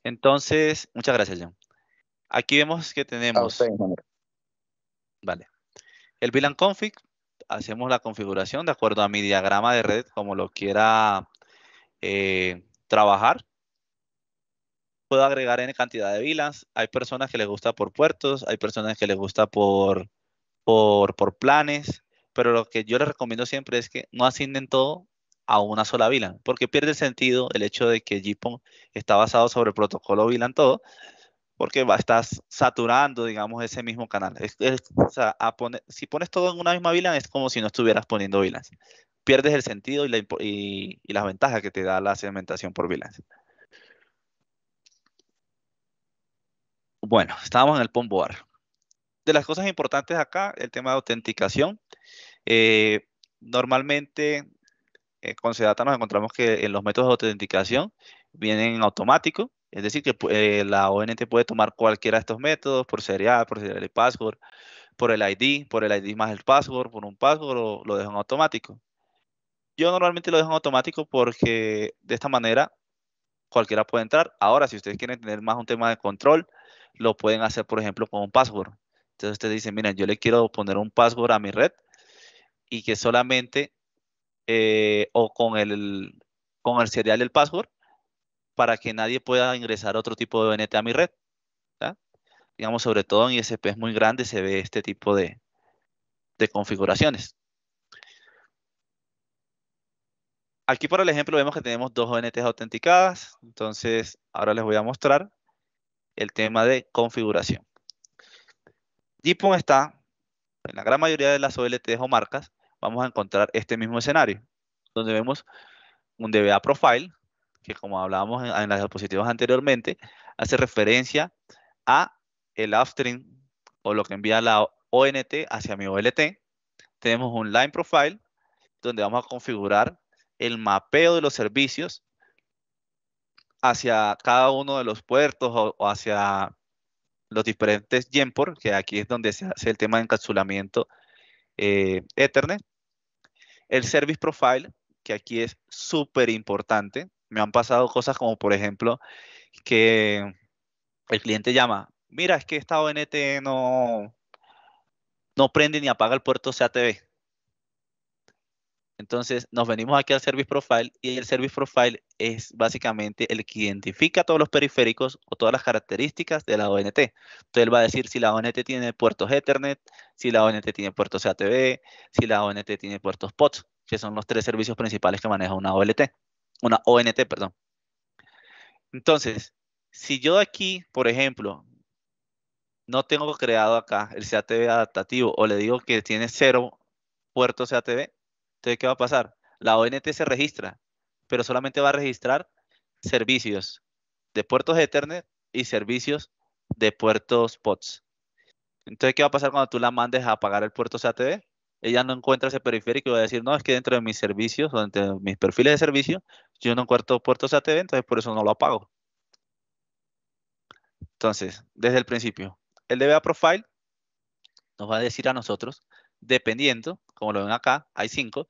Entonces, muchas gracias, John. Aquí vemos que tenemos. vale. El VLAN config, hacemos la configuración de acuerdo a mi diagrama de red, como lo quiera eh, trabajar puedo agregar en cantidad de vilas. Hay personas que les gusta por puertos, hay personas que les gusta por, por, planes, pero lo que yo les recomiendo siempre es que no asignen todo a una sola VLAN, porque pierde el sentido el hecho de que JIPON está basado sobre el protocolo VLAN todo, porque va, estás saturando, digamos, ese mismo canal. si pones todo en una misma VLAN es como si no estuvieras poniendo VLANs. Pierdes el sentido y, y las ventajas que te da la segmentación por VLANs. Bueno, estamos en el Pomboar. De las cosas importantes acá, el tema de autenticación. Eh, normalmente eh, con Sedata nos encontramos que en los métodos de autenticación vienen automáticos, es decir, que eh, la ONT puede tomar cualquiera de estos métodos por serial, por serial y password, por el ID, por el ID más el password, por un password, lo, dejan automático. Yo normalmente lo dejo en automático porque de esta manera cualquiera puede entrar. Ahora, si ustedes quieren tener más un tema de control, lo pueden hacer, por ejemplo, con un password. Entonces ustedes dicen, miren, yo le quiero poner un password a mi red y que solamente eh, o con el, con el serial del password para que nadie pueda ingresar otro tipo de ONT a mi red. Digamos, sobre todo en es muy grande, se ve este tipo de, de configuraciones. Aquí, por el ejemplo, vemos que tenemos dos ONTs autenticadas. Entonces, ahora les voy a mostrar el tema de configuración. JSON está, en la gran mayoría de las OLTs o marcas, vamos a encontrar este mismo escenario, donde vemos un DBA profile, que como hablábamos en, las diapositivas anteriormente, hace referencia a el upstream o lo que envía la ONT hacia mi OLT. Tenemos un line profile, donde vamos a configurar el mapeo de los servicios hacia cada uno de los puertos o, hacia los diferentes JEMPOR, que aquí es donde se hace el tema de encapsulamiento eh, Ethernet. El Service Profile, que aquí es súper importante. Me han pasado cosas como, por ejemplo, que el cliente llama, mira, es que esta ONT no, no prende ni apaga el puerto CATV. Entonces nos venimos aquí al Service Profile y el Service Profile es básicamente el que identifica todos los periféricos o todas las características de la ONT. Entonces él va a decir si la ONT tiene puertos Ethernet, si la ONT tiene puertos ATV, si la ONT tiene puertos POTS, que son los tres servicios principales que maneja una OLT, una ONT, perdón. Entonces, si yo aquí, por ejemplo, no tengo creado acá el CATV adaptativo o le digo que tiene cero puertos CATV, entonces, ¿qué va a pasar? La ONT se registra, pero solamente va a registrar servicios de puertos de Ethernet y servicios de puertos POTS. Entonces, ¿qué va a pasar cuando tú la mandes a apagar el puerto CATD? Ella no encuentra ese periférico y va a decir, no, es que dentro de mis servicios, o dentro de mis perfiles de servicio, yo no encuentro puertos SATD, entonces por eso no lo apago. Entonces, desde el principio, el DBA Profile nos va a decir a nosotros, dependiendo como lo ven acá, hay cinco.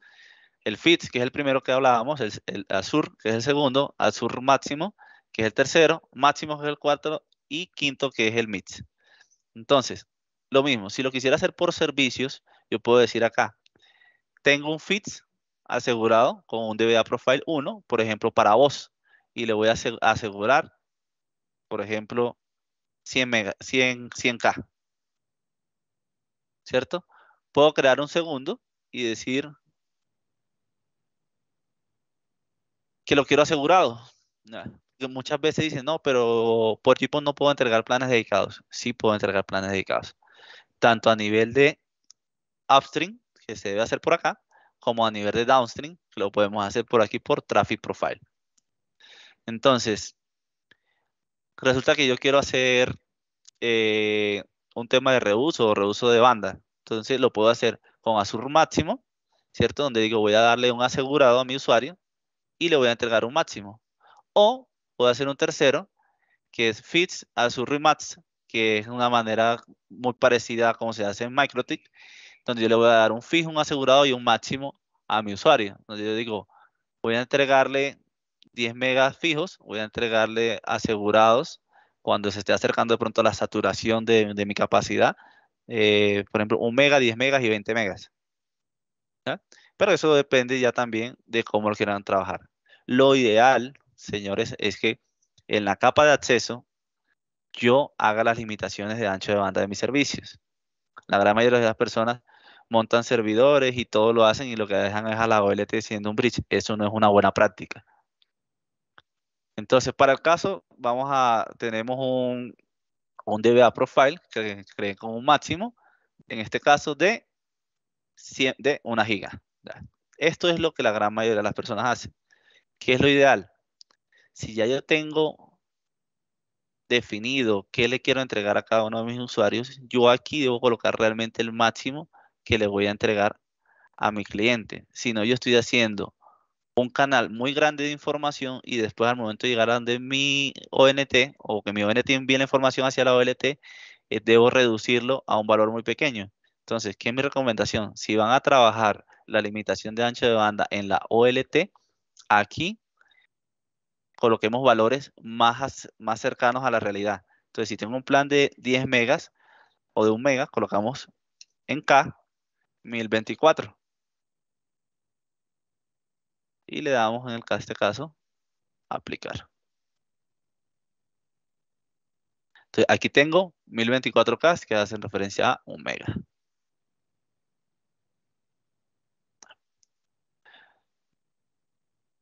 El FITS, que es el primero que hablábamos, el, Azur, que es el segundo, Azur máximo, que es el tercero, máximo, que es el cuarto, y quinto, que es el MITS. Entonces, lo mismo, si lo quisiera hacer por servicios, yo puedo decir acá, tengo un FITS asegurado con un DBA Profile 1, por ejemplo, para voz, y le voy a asegurar, por ejemplo, 100 mega, 100, 100K. ¿Cierto? puedo crear un segundo y decir que lo quiero asegurado. Ah, muchas veces dicen, no, pero por tipo no puedo entregar planes dedicados. Sí puedo entregar planes dedicados. Tanto a nivel de upstream, que se debe hacer por acá, como a nivel de downstream, que lo podemos hacer por aquí por traffic profile. Entonces, resulta que yo quiero hacer eh, un tema de reuso o reuso de banda. Entonces lo puedo hacer con Azure máximo, ¿cierto? Donde digo, voy a darle un asegurado a mi usuario y le voy a entregar un máximo. O puedo hacer un tercero, que es Fits Azure Max, que es una manera muy parecida a como se hace en MicroTik, donde yo le voy a dar un fijo, un asegurado y un máximo a mi usuario. Donde yo digo, voy a entregarle 10 megas fijos, voy a entregarle asegurados cuando se esté acercando de pronto a la saturación de, de mi capacidad eh, por ejemplo, 1 mega, 10 megas y 20 megas. Pero eso depende ya también de cómo lo quieran trabajar. Lo ideal, señores, es que en la capa de acceso yo haga las limitaciones de ancho de banda de mis servicios. La gran mayoría de las personas montan servidores y todo lo hacen y lo que dejan es a la OLT siendo un bridge. Eso no es una buena práctica. Entonces, para el caso, vamos a, tenemos un, un DBA profile que creen como un máximo, en este caso de, de una giga. Esto es lo que la gran mayoría de las personas hacen. ¿Qué es lo ideal? Si ya yo tengo definido qué le quiero entregar a cada uno de mis usuarios, yo aquí debo colocar realmente el máximo que le voy a entregar a mi cliente. Si no, yo estoy haciendo un canal muy grande de información y después al momento de llegar a donde mi ONT o que mi ONT envíe la información hacia la OLT, eh, debo reducirlo a un valor muy pequeño. Entonces, ¿qué es mi recomendación? Si van a trabajar la limitación de ancho de banda en la OLT, aquí coloquemos valores más, más cercanos a la realidad. Entonces, si tengo un plan de 10 megas o de 1 mega, colocamos en K 1024 y le damos en el caso, este caso aplicar. Entonces, aquí tengo 1024K que hacen referencia a un mega.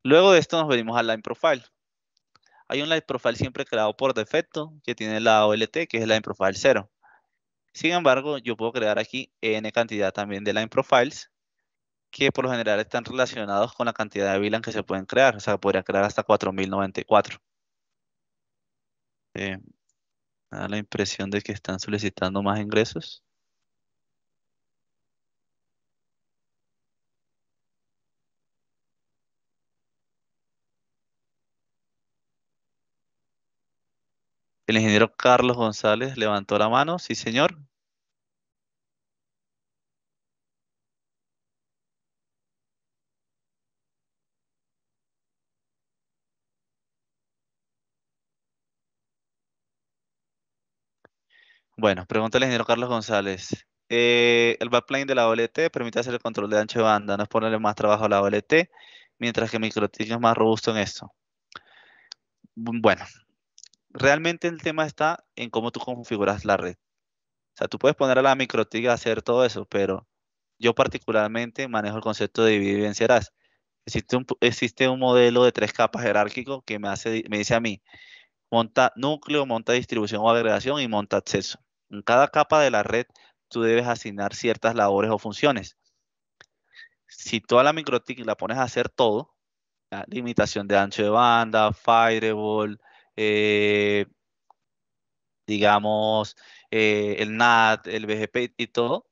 Luego de esto nos venimos al Line Profile. Hay un Line Profile siempre creado por defecto que tiene la OLT, que es el Line Profile 0. Sin embargo, yo puedo crear aquí N cantidad también de Line Profiles que por lo general están relacionados con la cantidad de VLAN que se pueden crear. O sea, podría crear hasta 4094. Eh, da la impresión de que están solicitando más ingresos. El ingeniero Carlos González levantó la mano. Sí, señor. Bueno, pregúntale al ingeniero Carlos González. Eh, el backplane de la OLT permite hacer el control de ancho de banda, no es ponerle más trabajo a la OLT, mientras que MicroTik es más robusto en esto. Bueno, realmente el tema está en cómo tú configuras la red. O sea, tú puedes poner a la MicroTik a hacer todo eso, pero yo particularmente manejo el concepto de dividir y Existe un, modelo de tres capas jerárquico que me, hace, me dice a mí, monta núcleo, monta distribución o agregación y monta acceso. En cada capa de la red, tú debes asignar ciertas labores o funciones. Si toda la microtik la pones a hacer todo, limitación de ancho de banda, firewall, eh, digamos, eh, el NAT, el BGP y todo,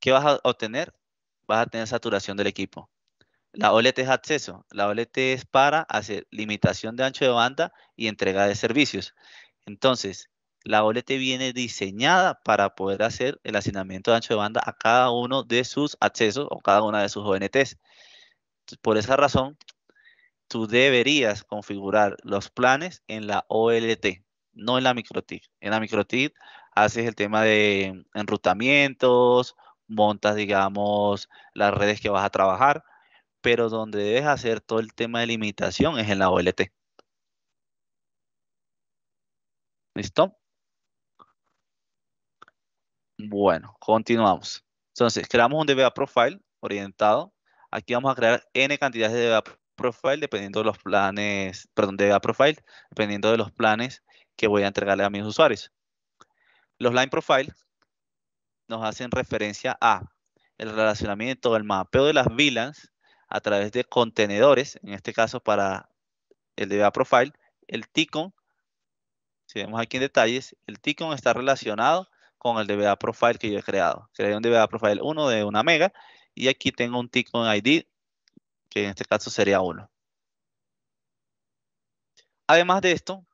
¿qué vas a obtener? Vas a tener saturación del equipo. La OLT es acceso. La OLT es para hacer limitación de ancho de banda y entrega de servicios. Entonces, la OLT viene diseñada para poder hacer el hacinamiento de ancho de banda a cada uno de sus accesos o cada una de sus ONTs. Por esa razón, tú deberías configurar los planes en la OLT, no en la MicroTIC. En la MicroTIC haces el tema de enrutamientos, montas, digamos, las redes que vas a trabajar, pero donde debes hacer todo el tema de limitación es en la OLT. ¿Listo? Bueno, continuamos. Entonces, creamos un DBA profile orientado. Aquí vamos a crear n cantidades de DBA profile dependiendo de los planes, perdón, DBA profile, dependiendo de los planes que voy a entregarle a mis usuarios. Los line profile nos hacen referencia a el relacionamiento, del mapeo de las VLANs a través de contenedores, en este caso para el DBA profile, el TICON, si vemos aquí en detalles, el TICON está relacionado con el DBA Profile que yo he creado. Creé un DBA Profile 1 de una mega y aquí tengo un Tickon ID, que en este caso sería 1. Además de esto,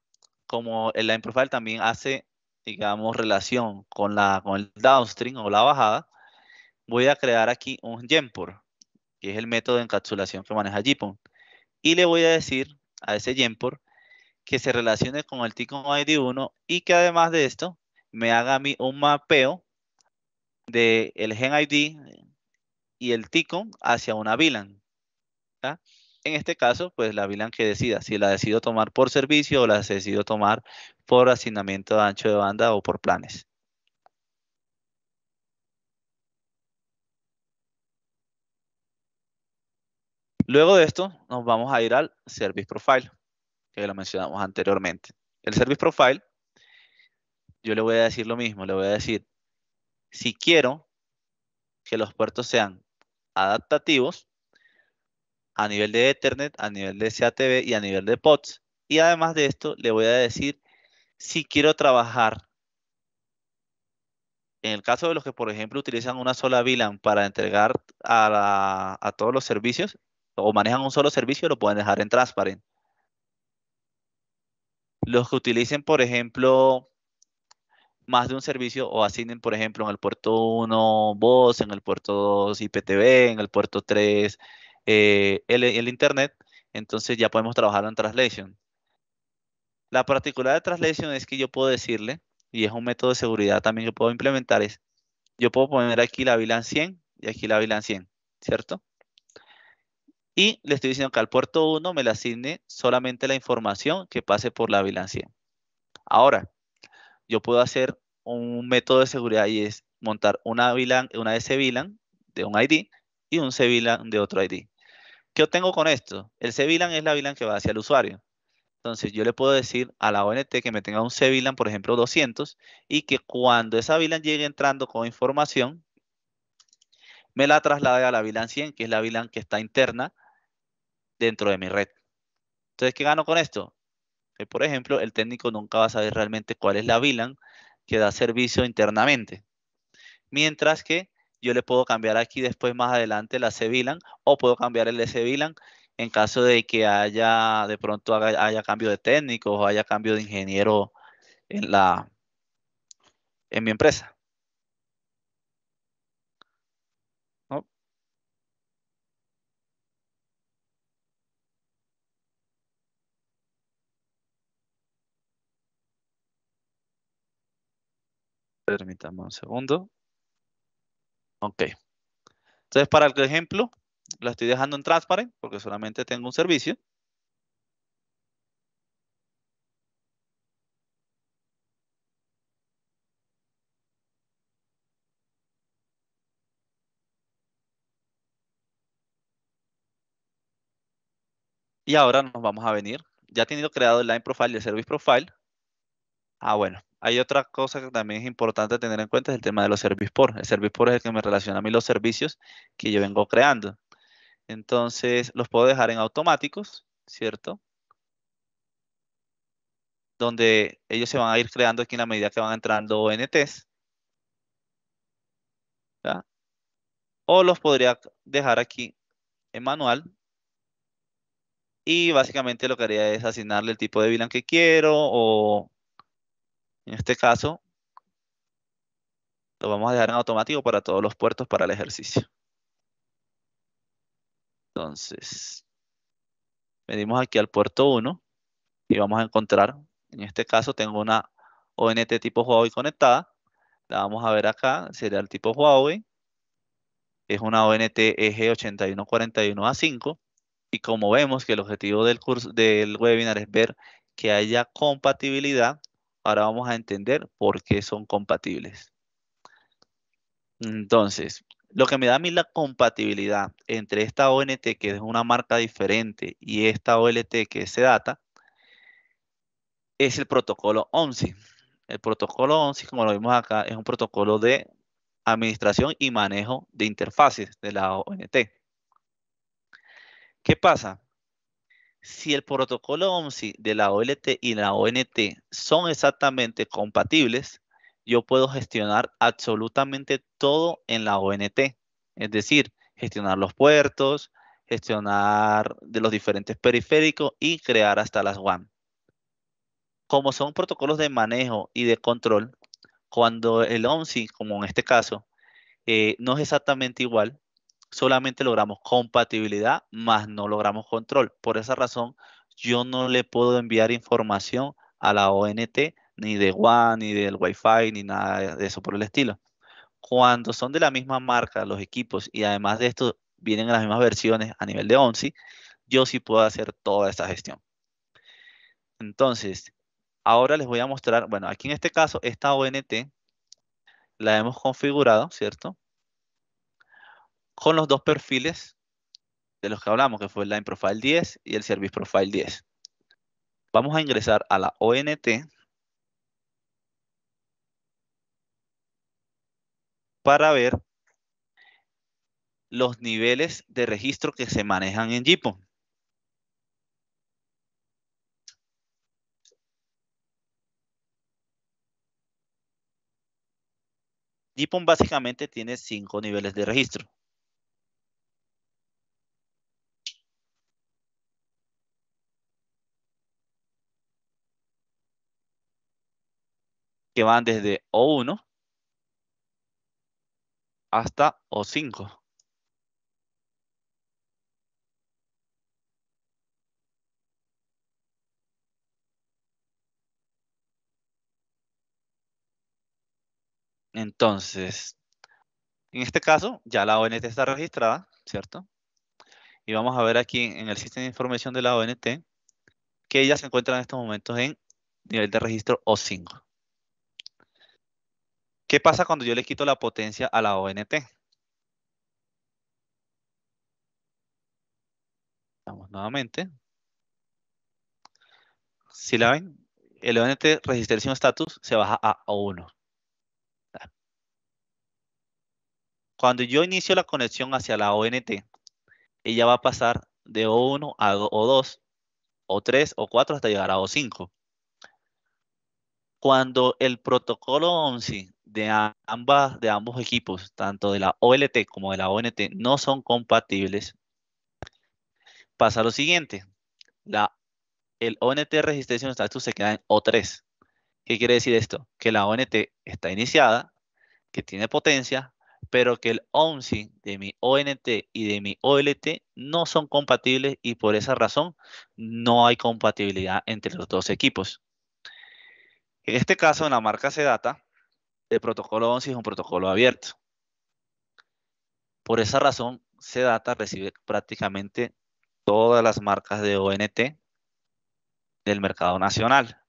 como el Line Profile también hace, digamos, relación con, la, con el downstream o la bajada, voy a crear aquí un Gemport que es el método de encapsulación que maneja JPON. Y le voy a decir a ese Gemport que se relacione con el Tickon ID 1 y que además de esto me haga un mapeo del el gen ID y el TICOM hacia una VLAN. En este caso, pues la VLAN que decida, si la decido tomar por servicio o la decido tomar por asignamiento de ancho de banda o por planes. Luego de esto, nos vamos a ir al Service Profile, que lo mencionamos anteriormente. El Service Profile yo le voy a decir lo mismo, le voy a decir, si quiero que los puertos sean adaptativos a nivel de Ethernet, a nivel de CATV y a nivel de POTS. Y además de esto, le voy a decir si quiero trabajar, en el caso de los que, por ejemplo, utilizan una sola VLAN para entregar a, a todos los servicios o manejan un solo servicio, lo pueden dejar en Transparent. Los que utilicen, por ejemplo, más de un servicio o asignen, por ejemplo, en el puerto 1 voz, en el puerto 2 IPTV, en el puerto 3 eh, el, Internet, entonces ya podemos trabajar en Translation. La particularidad de Translation es que yo puedo decirle, y es un método de seguridad también que puedo implementar, es yo puedo poner aquí la VLAN 100 y aquí la VLAN 100, ¿cierto? Y le estoy diciendo que al puerto 1 me le asigne solamente la información que pase por la VLAN 100. Ahora, yo puedo hacer un método de seguridad y es montar una VLAN, una SVLAN de un ID y un CVLAN de otro ID. ¿Qué obtengo con esto? El CVLAN es la VLAN que va hacia el usuario. Entonces yo le puedo decir a la ONT que me tenga un CVLAN, por ejemplo, 200, y que cuando esa VLAN llegue entrando con información, me la traslade a la VLAN 100, que es la VLAN que está interna dentro de mi red. Entonces, ¿qué gano con esto? Eh, por ejemplo, el técnico nunca va a saber realmente cuál es la VLAN que da servicio internamente. Mientras que yo le puedo cambiar aquí después más adelante la C-VLAN o puedo cambiar el S-VLAN en caso de que haya de pronto haya, haya cambio de técnico o haya cambio de ingeniero en la en mi empresa. Permítame un segundo. Ok. Entonces, para el ejemplo, lo estoy dejando en transparent porque solamente tengo un servicio. Y ahora nos vamos a venir. Ya he tenido creado el line profile y el service profile. Ah, bueno. Hay otra cosa que también es importante tener en cuenta, es el tema de los service por. El service por es el que me relaciona a mí los servicios que yo vengo creando. Entonces, los puedo dejar en automáticos, ¿cierto? Donde ellos se van a ir creando aquí en la medida que van entrando ONTs. ¿ya? O los podría dejar aquí en manual, y básicamente lo que haría es asignarle el tipo de VLAN que quiero o en este caso, lo vamos a dejar en automático para todos los puertos para el ejercicio. Entonces, venimos aquí al puerto 1 y vamos a encontrar, en este caso tengo una ONT tipo Huawei conectada. La vamos a ver acá, sería el tipo Huawei. Es una ONT EG8141A5. Y como vemos que el objetivo del, curso, del webinar es ver que haya compatibilidad Ahora vamos a entender por qué son compatibles. Entonces, lo que me da a mí la compatibilidad entre esta ONT, que es una marca diferente, y esta OLT, que es data es el protocolo 11. El protocolo 11, como lo vimos acá, es un protocolo de administración y manejo de interfaces de la ONT. ¿Qué pasa? si el protocolo OMSI de la OLT y la ONT son exactamente compatibles, yo puedo gestionar absolutamente todo en la ONT. Es decir, gestionar los puertos, gestionar de los diferentes periféricos y crear hasta las WAN. Como son protocolos de manejo y de control, cuando el OMSI, como en este caso, eh, no es exactamente igual, solamente logramos compatibilidad, más no logramos control. Por esa razón, yo no le puedo enviar información a la ONT, ni de WAN, ni del Wi-Fi, ni nada de eso por el estilo. Cuando son de la misma marca los equipos y además de esto vienen las mismas versiones a nivel de ONSI, yo sí puedo hacer toda esa gestión. Entonces, ahora les voy a mostrar, bueno, aquí en este caso, esta ONT la hemos configurado, ¿cierto? con los dos perfiles de los que hablamos, que fue el Line Profile 10 y el Service Profile 10. Vamos a ingresar a la ONT para ver los niveles de registro que se manejan en JIPON. JIPON básicamente tiene cinco niveles de registro. que van desde O1 hasta O5. Entonces, en este caso, ya la ONT está registrada, ¿cierto? Y vamos a ver aquí en el sistema de información de la ONT que ella se encuentra en estos momentos en nivel de registro O5. ¿Qué pasa cuando yo le quito la potencia a la ONT? Vamos nuevamente. Si la ven, el ONT resistencia status se baja a o 1. Cuando yo inicio la conexión hacia la ONT, ella va a pasar de O1 a O2, O3, O4 hasta llegar a O5 cuando el protocolo 11 de, ambas, de ambos equipos, tanto de la OLT como de la ONT, no son compatibles, pasa lo siguiente. el ONT Registration Status se queda en O3. ¿Qué quiere decir esto? Que la ONT está iniciada, que tiene potencia, pero que el ONSI de mi ONT y de mi OLT no son compatibles y por esa razón no hay compatibilidad entre los dos equipos. En este caso, en la marca Sedata, el protocolo 11 es un protocolo abierto. Por esa razón, Sedata recibe prácticamente todas las marcas de ONT del mercado nacional.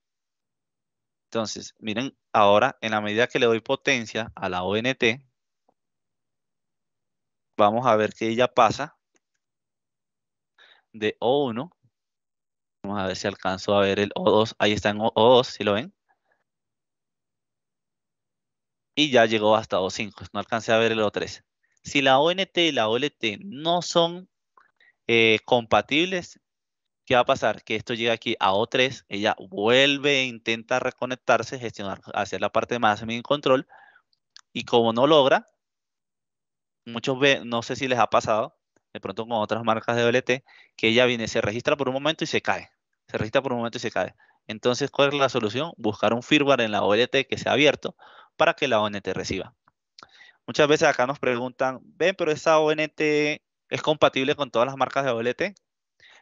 Entonces, miren, ahora en la medida que le doy potencia a la ONT, vamos a ver que ella pasa de O1. Vamos a ver si alcanzo a ver el O2. Ahí está en O2, si lo ven y ya llegó hasta O5. Pues, no alcancé a ver el O3. Si la ONT y la OLT no son eh, compatibles, ¿qué va a pasar? Que esto llega aquí a O3, ella vuelve, e intenta reconectarse, gestionar, hacer la parte más admin control, y como no logra, muchos ve, no sé si les ha pasado, de pronto con otras marcas de OLT, que ella viene, se registra por un momento y se cae. Se registra por un momento y se cae. Entonces, ¿cuál es la solución? Buscar un firmware en la OLT que sea abierto para que la ONT reciba. Muchas veces acá nos preguntan, ven, pero esa ONT es compatible con todas las marcas de OLT.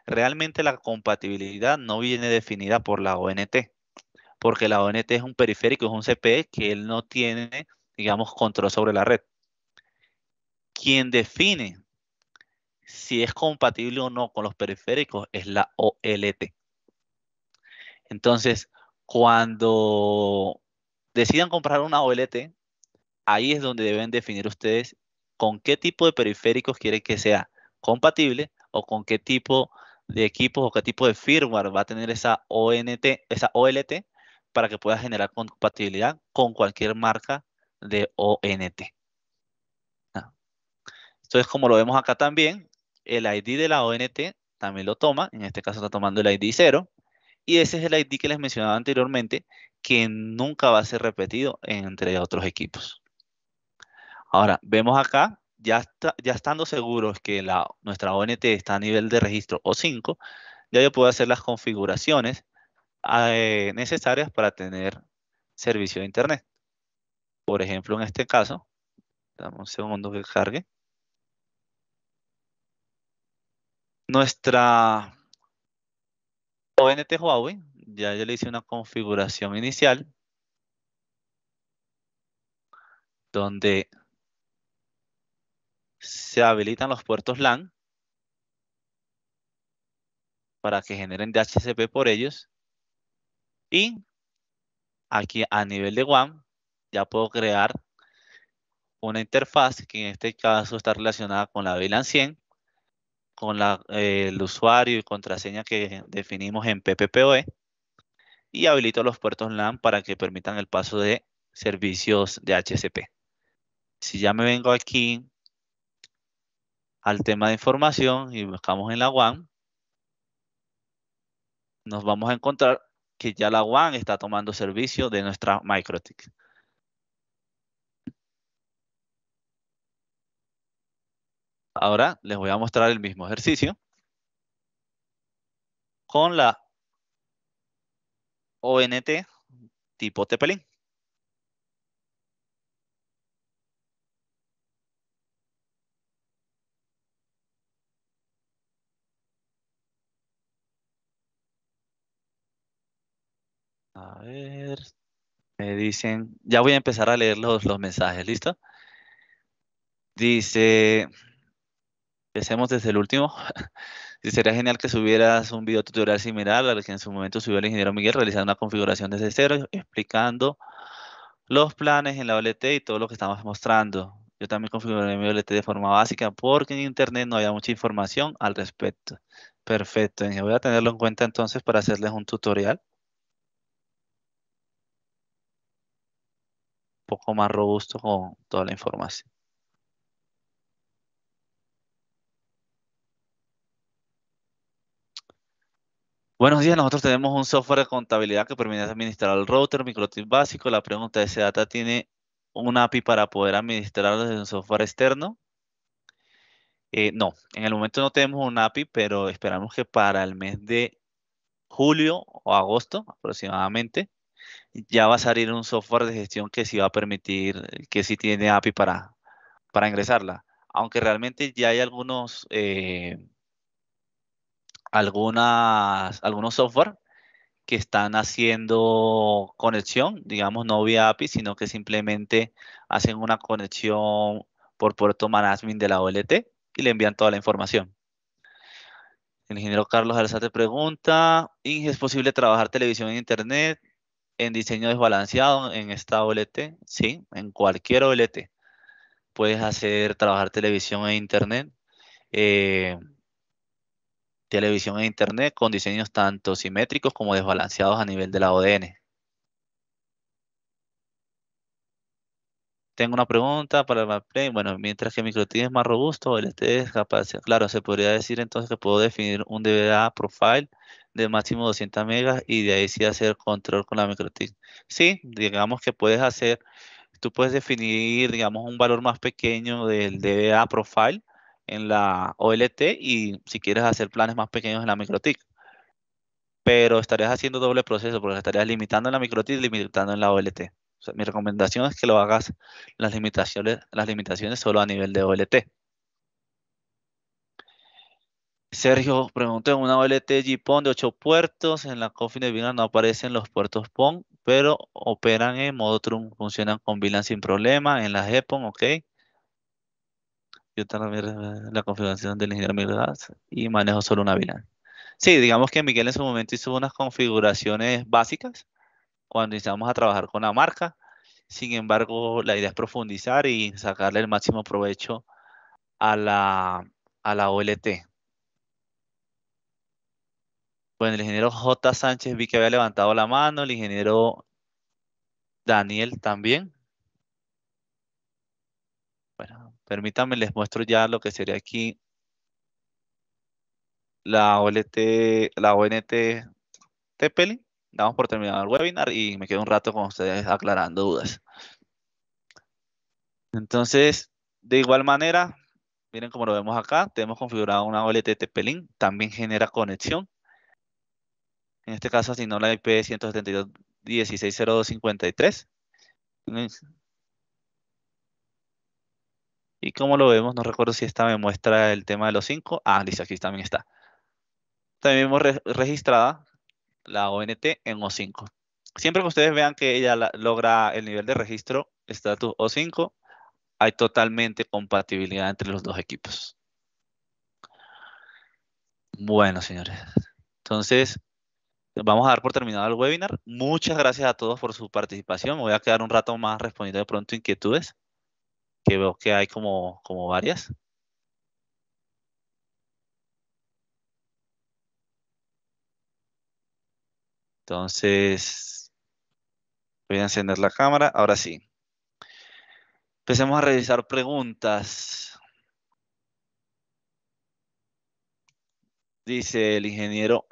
Realmente la compatibilidad no viene definida por la ONT, porque la ONT es un periférico, es un CPE que él no tiene, digamos, control sobre la red. Quien define si es compatible o no con los periféricos es la OLT. Entonces, cuando decidan comprar una OLT, ahí es donde deben definir ustedes con qué tipo de periféricos quieren que sea compatible o con qué tipo de equipos o qué tipo de firmware va a tener esa ONT, esa OLT para que pueda generar compatibilidad con cualquier marca de ONT. Ah. Entonces, como lo vemos acá también, el ID de la ONT también lo toma, en este caso está tomando el ID 0, y ese es el ID que les mencionaba anteriormente, que nunca va a ser repetido entre otros equipos. Ahora, vemos acá, ya, ya estando seguros que la, nuestra ONT está a nivel de registro O5, ya yo puedo hacer las configuraciones eh, necesarias para tener servicio de Internet. Por ejemplo, en este caso, damos un segundo que cargue. Nuestra ONT Huawei ya le hice una configuración inicial donde se habilitan los puertos LAN para que generen DHCP por ellos y aquí a nivel de WAN ya puedo crear una interfaz que en este caso está relacionada con la VLAN 100 con eh, el usuario y contraseña que definimos en PPPoE y habilito los puertos LAN para que permitan el paso de servicios de HCP. Si ya me vengo aquí al tema de información y buscamos en la WAN, nos vamos a encontrar que ya la WAN está tomando servicio de nuestra MicroTik. Ahora les voy a mostrar el mismo ejercicio con la ONT tipo Tepelín. A ver, me dicen, ya voy a empezar a leer los, los mensajes, ¿listo? Dice, empecemos desde el último. *laughs* sería genial que subieras un video tutorial similar al que en su momento subió el ingeniero Miguel realizando una configuración desde cero, explicando los planes en la OLT y todo lo que estamos mostrando. Yo también configuré mi OLT de forma básica porque en internet no había mucha información al respecto. Perfecto, voy a tenerlo en cuenta entonces para hacerles un tutorial. Un poco más robusto con toda la información. Buenos días, nosotros tenemos un software de contabilidad que permite administrar el router, microtip básico. La pregunta es, ¿Data tiene un API para poder administrarlo desde un software externo? Eh, no, en el momento no tenemos un API, pero esperamos que para el mes de julio o agosto aproximadamente ya va a salir un software de gestión que sí va a permitir, que sí tiene API para, para ingresarla. Aunque realmente ya hay algunos... Eh, algunas, algunos software que están haciendo conexión, digamos, no vía API, sino que simplemente hacen una conexión por puerto management de la OLT y le envían toda la información. El ingeniero Carlos Alzate pregunta, ¿es posible trabajar televisión en Internet en diseño desbalanceado en esta OLT? Sí, en cualquier OLT. Puedes hacer trabajar televisión en Internet. Eh, televisión e internet con diseños tanto simétricos como desbalanceados a nivel de la ODN. Tengo una pregunta para el Bueno, mientras que MicroTIN es más robusto, el es capaz. Claro, se podría decir entonces que puedo definir un DBA profile de máximo 200 megas y de ahí sí hacer control con la MicroTIN. Sí, digamos que puedes hacer, tú puedes definir, digamos, un valor más pequeño del DBA profile en la OLT y si quieres hacer planes más pequeños en la MicroTIC. Pero estarías haciendo doble proceso porque estarías limitando en la MicroTIC y limitando en la OLT. mi recomendación es que lo hagas las limitaciones, las limitaciones solo a nivel de OLT. Sergio preguntó en una OLT GPON de 8 puertos. En la cofin de vina no aparecen los puertos PON, pero operan en modo Trun, funcionan con VLAN sin problema. En la GPON, ok yo también la configuración del ingeniero Miguel y manejo solo una VLAN. Sí, digamos que Miguel en su momento hizo unas configuraciones básicas cuando empezamos a trabajar con la marca. Sin embargo, la idea es profundizar y sacarle el máximo provecho a la, a la OLT. Bueno, el ingeniero J. Sánchez vi que había levantado la mano, el ingeniero Daniel también. Bueno, Permítanme, les muestro ya lo que sería aquí la OLT, la ONT Tepelin. Damos por terminado el webinar y me quedo un rato con ustedes aclarando dudas. Entonces, de igual manera, miren cómo lo vemos acá, tenemos configurado una OLT tp también genera conexión. En este caso si no la IP 172.16.02.53. ¿Y como lo vemos? No recuerdo si esta me muestra el tema de los 5. Ah, dice aquí también está. También hemos registrado registrada la ONT en O5. Siempre que ustedes vean que ella logra el nivel de registro, estatus O5, hay totalmente compatibilidad entre los dos equipos. Bueno, señores. Entonces, vamos a dar por terminado el webinar. Muchas gracias a todos por su participación. Me voy a quedar un rato más respondiendo de pronto inquietudes que veo que hay como, como varias. Entonces, voy a encender la cámara. Ahora sí. Empecemos a revisar preguntas. Dice el ingeniero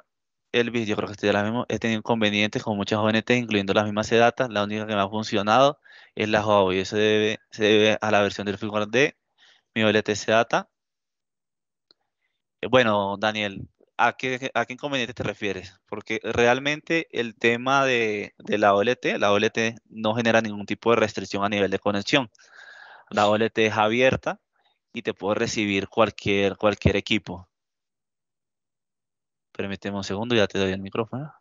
Elvis, yo creo que estoy de la misma, He tenido inconvenientes con muchas ONT, incluyendo las mismas CDATA. La única que me ha funcionado es la Huawei. Eso debe, se debe a la versión del firmware de mi OLT sedata. Eh, bueno, Daniel, ¿a qué, ¿a qué inconveniente te refieres? Porque realmente el tema de, la OLT, la OLT no genera ningún tipo de restricción a nivel de conexión. La OLT es abierta y te puede recibir cualquier, cualquier equipo. Permíteme un segundo, ya te doy el micrófono.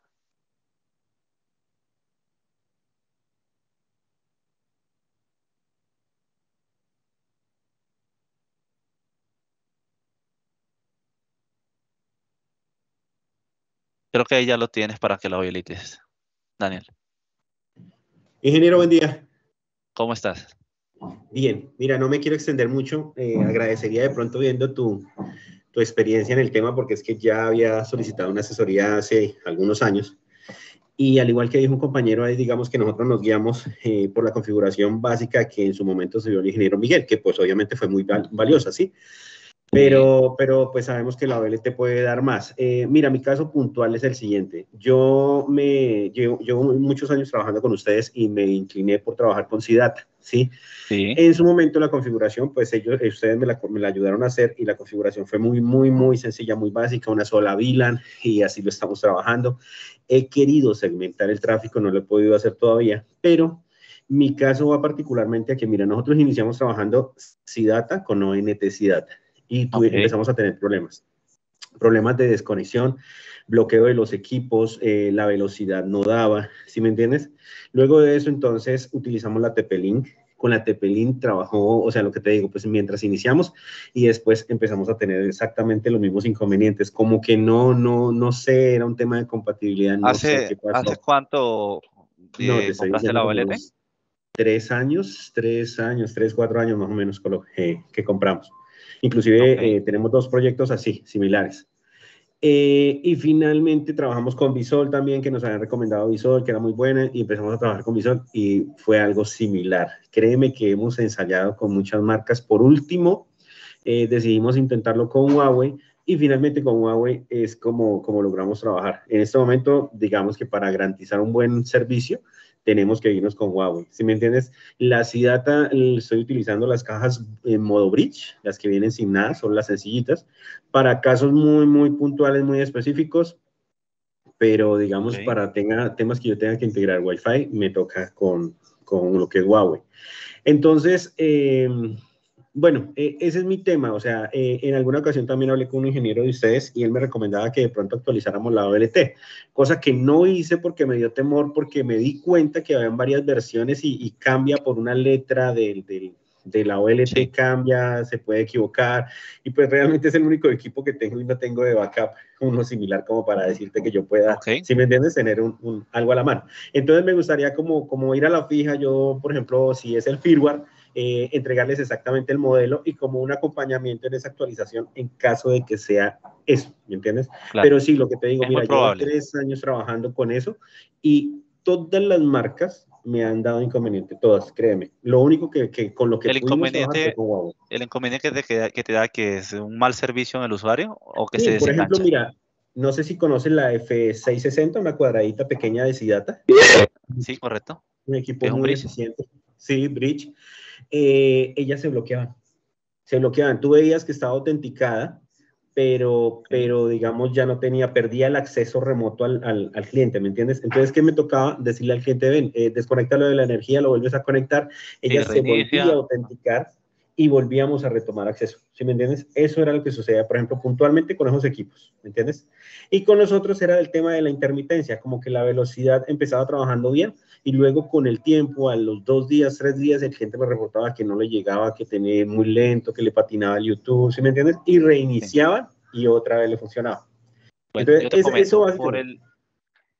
Creo que ahí ya lo tienes para que lo habilites. Daniel. Ingeniero, buen día. ¿Cómo estás? Bien, mira, no me quiero extender mucho. Eh, agradecería de pronto viendo tu, tu experiencia en el tema, porque es que ya había solicitado una asesoría hace algunos años. Y al igual que dijo un compañero, ahí digamos que nosotros nos guiamos eh, por la configuración básica que en su momento se dio el ingeniero Miguel, que pues obviamente fue muy valiosa, ¿sí? pero, pero pues sabemos que la OL te puede dar más. Eh, mira, mi caso puntual es el siguiente. Yo me llevo, muchos años trabajando con ustedes y me incliné por trabajar con SIDATA, ¿sí? ¿sí? En su momento la configuración, pues ellos, eh, ustedes me la, me la ayudaron a hacer y la configuración fue muy, muy, muy sencilla, muy básica, una sola VLAN y así lo estamos trabajando. He querido segmentar el tráfico, no lo he podido hacer todavía, pero mi caso va particularmente a que, mira, nosotros iniciamos trabajando SIDATA con ONT SIDATA y empezamos a tener problemas. Problemas de desconexión, bloqueo de los equipos, eh, la velocidad no daba, ¿sí me entiendes? Luego de eso, entonces, utilizamos la tp Con la TP-Link trabajó, o sea, lo que te digo, pues mientras iniciamos y después empezamos a tener exactamente los mismos inconvenientes, como que no, no, no sé, era un tema de compatibilidad. ¿Hace, ¿hace cuánto eh, la Tres años, tres años, tres, cuatro años más o menos con lo que compramos. Inclusive eh, tenemos dos proyectos así, similares. Eh, y finalmente trabajamos con Visol también, que nos habían recomendado Visol, que era muy buena, y empezamos a trabajar con Visol y fue algo similar. Créeme que hemos ensayado con muchas marcas. Por último, eh, decidimos intentarlo con Huawei y finalmente con Huawei es como, como logramos trabajar. En este momento, digamos que para garantizar un buen servicio, tenemos que irnos con Huawei. Si me entiendes, la C-Data, estoy utilizando las cajas en modo bridge, las que vienen sin nada, son las sencillitas, para casos muy, muy puntuales, muy específicos, pero digamos para tenga, temas que yo tenga que integrar Wi-Fi, me toca con, con lo que es Huawei. Entonces, eh, bueno, eh, ese es mi tema. O sea, eh, en alguna ocasión también hablé con un ingeniero de ustedes y él me recomendaba que de pronto actualizáramos la OLT, cosa que no hice porque me dio temor, porque me di cuenta que habían varias versiones y, cambia por una letra de la OLT cambia, se puede equivocar, y pues realmente es el único equipo que tengo y no tengo de backup uno similar como para decirte que yo pueda, si me entiendes, tener un, algo a la mano. Entonces me gustaría como, como ir a la fija, yo por ejemplo, si es el firmware, eh, entregarles exactamente el modelo y como un acompañamiento en esa actualización en caso de que sea eso, ¿me entiendes? Pero sí, lo que te digo, mira, llevo tres años trabajando con eso y todas las marcas me han dado inconveniente, todas, créeme. Lo único que, que con lo que... El inconveniente, el inconveniente que te, que te, da que es un mal servicio en el usuario o que sí, se Por ejemplo, mira, no sé si conocen la F660, una cuadradita pequeña de Sidata. Sí, correcto. Un equipo bridge. Sí, Bridge ella eh, ellas se bloqueaba Se bloqueaban. Tú veías que estaba autenticada, pero, pero digamos ya no tenía, perdía el acceso remoto al, cliente, ¿me entiendes? Entonces, ¿qué me tocaba decirle al cliente? Ven, eh, desconectalo de la energía, lo vuelves a conectar, ella se volvió a autenticar y volvíamos a retomar acceso. ¿Sí me entiendes? Eso era lo que sucedía, por ejemplo, puntualmente con esos equipos, ¿me entiendes? Y con nosotros era el tema de la intermitencia, como que la velocidad empezaba trabajando bien y luego con el tiempo, a los dos días, tres días, la gente me reportaba que no le llegaba, que tenía muy lento, que le patinaba el YouTube, ¿sí me entiendes? Y reiniciaban y otra vez le funcionaba. Entonces, es, por el,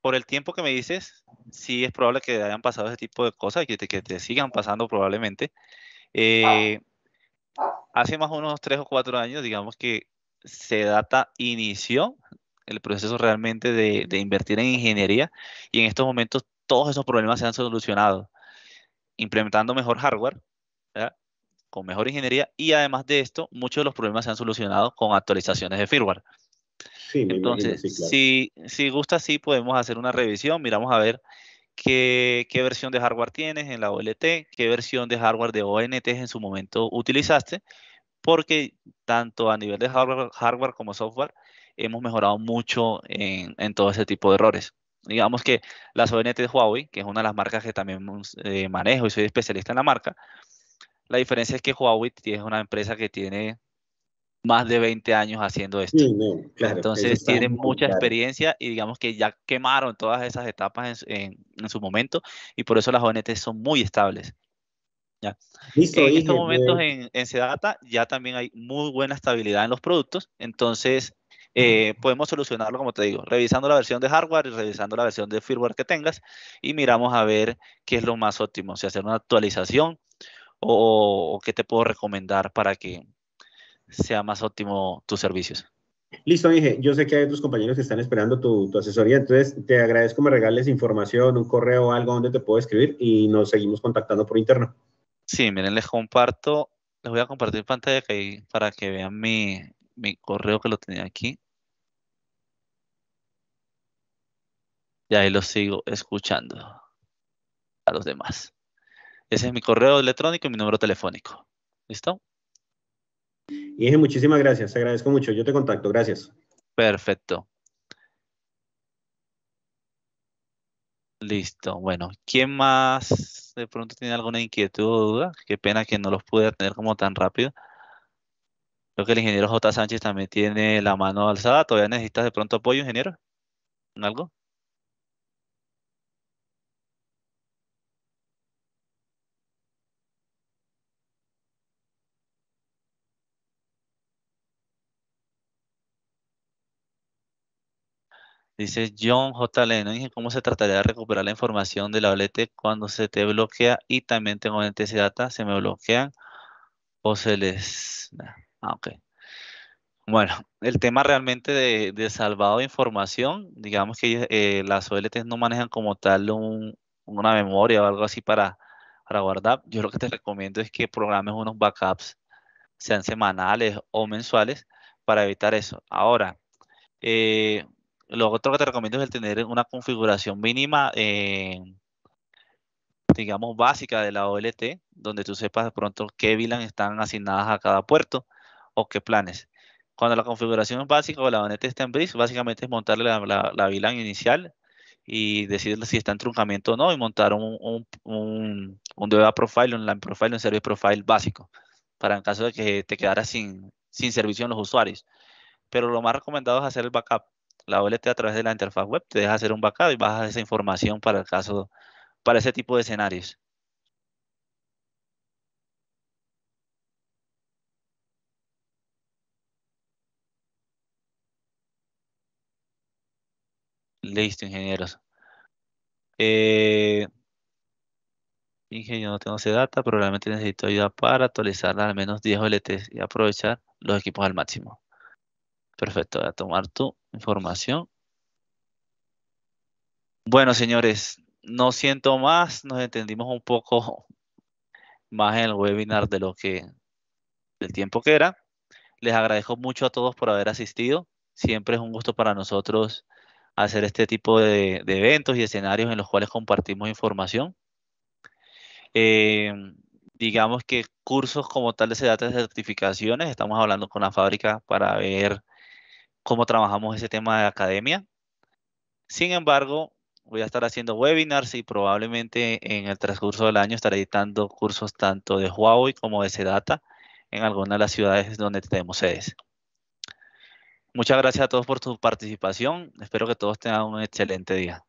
por el tiempo que me dices, sí es probable que hayan pasado ese tipo de cosas y que te, que te sigan pasando probablemente. Eh, ah hace más o menos tres o cuatro años, digamos que se data inició el proceso realmente de, invertir en ingeniería y en estos momentos todos esos problemas se han solucionado implementando mejor hardware, con mejor ingeniería y además de esto, muchos de los problemas se han solucionado con actualizaciones de firmware. Entonces, si, si gusta, sí podemos hacer una revisión, miramos a ver qué, versión de hardware tienes en la OLT, qué versión de hardware de ONT en su momento utilizaste, porque tanto a nivel de hardware, como software hemos mejorado mucho en, todo ese tipo de errores digamos que las ONT de Huawei, que es una de las marcas que también eh, manejo y soy especialista en la marca, la diferencia es que Huawei es una empresa que tiene más de 20 años haciendo esto. Entonces tienen mucha experiencia y digamos que ya quemaron todas esas etapas en, en, su momento y por eso las ONT son muy estables. Ya. en estos momentos pues. en, en ya también hay muy buena estabilidad en los productos, entonces eh, podemos solucionarlo, como te digo, revisando la versión de hardware y revisando la versión de firmware que tengas y miramos a ver qué es lo más óptimo, si hacer una actualización o, o qué te puedo recomendar para que sea más óptimo tus servicios. Listo, dije, yo sé que hay otros compañeros que están esperando tu, asesoría, entonces te agradezco me regales información, un correo, o algo donde te puedo escribir y nos seguimos contactando por interno. Sí, miren, les comparto, les voy a compartir pantalla para que vean mi correo que lo tenía aquí. Y ahí lo sigo escuchando a los demás. Ese es mi correo electrónico y mi número telefónico. ¿Listo? Inge, muchísimas gracias, te agradezco mucho. Yo te contacto, gracias. Perfecto. Listo. Bueno, ¿quién más de pronto tiene alguna inquietud o duda? Qué pena que no los pude tener como tan rápido. Creo que el ingeniero J. Sánchez también tiene la mano alzada. ¿Todavía necesitas de pronto apoyo, ingeniero? algo? Dice John J. Lennon, ¿cómo se trataría de recuperar la información de la OLT cuando se te bloquea y también tengo en data? ¿Se me bloquean o se les...? Ah, ok. Bueno, el tema realmente de, salvado de información, digamos que eh, las OLTs no manejan como tal una memoria o algo así para, para guardar. Yo lo que te recomiendo es que programes unos backups, sean semanales o mensuales, para evitar eso. Ahora, eh, lo otro que te recomiendo es el tener una configuración mínima, eh, digamos, básica de la OLT, donde tú sepas de pronto qué VLAN están asignadas a cada puerto o qué planes. Cuando la configuración básica o la ONT está en bridge, básicamente es montarle la, VLAN inicial y decirle si está en truncamiento o no y montar un, un, profile, un LAN profile, un service profile básico para en caso de que te quedaras sin, sin servicio en los usuarios. Pero lo más recomendado es hacer el backup la OLT a través de la interfaz web te deja hacer un backup y bajas esa información para el caso, para ese tipo de escenarios. Listo, ingenieros. Eh, ingeniero, no tengo ese data, pero realmente necesito ayuda para actualizar al menos 10 OLTs y aprovechar los equipos al máximo. Perfecto, voy a tomar tu información. Bueno, señores, no siento más, nos entendimos un poco más en el webinar de lo que del tiempo que era. Les agradezco mucho a todos por haber asistido. Siempre es un gusto para nosotros hacer este tipo de, eventos y escenarios en los cuales compartimos información. Eh, digamos que cursos como tales de data de certificaciones, estamos hablando con la fábrica para ver cómo trabajamos ese tema de academia. Sin embargo, voy a estar haciendo webinars y probablemente en el transcurso del año estaré editando cursos tanto de Huawei como de Sedata en algunas de las ciudades donde tenemos sedes. Muchas gracias a todos por su participación. Espero que todos tengan un excelente día.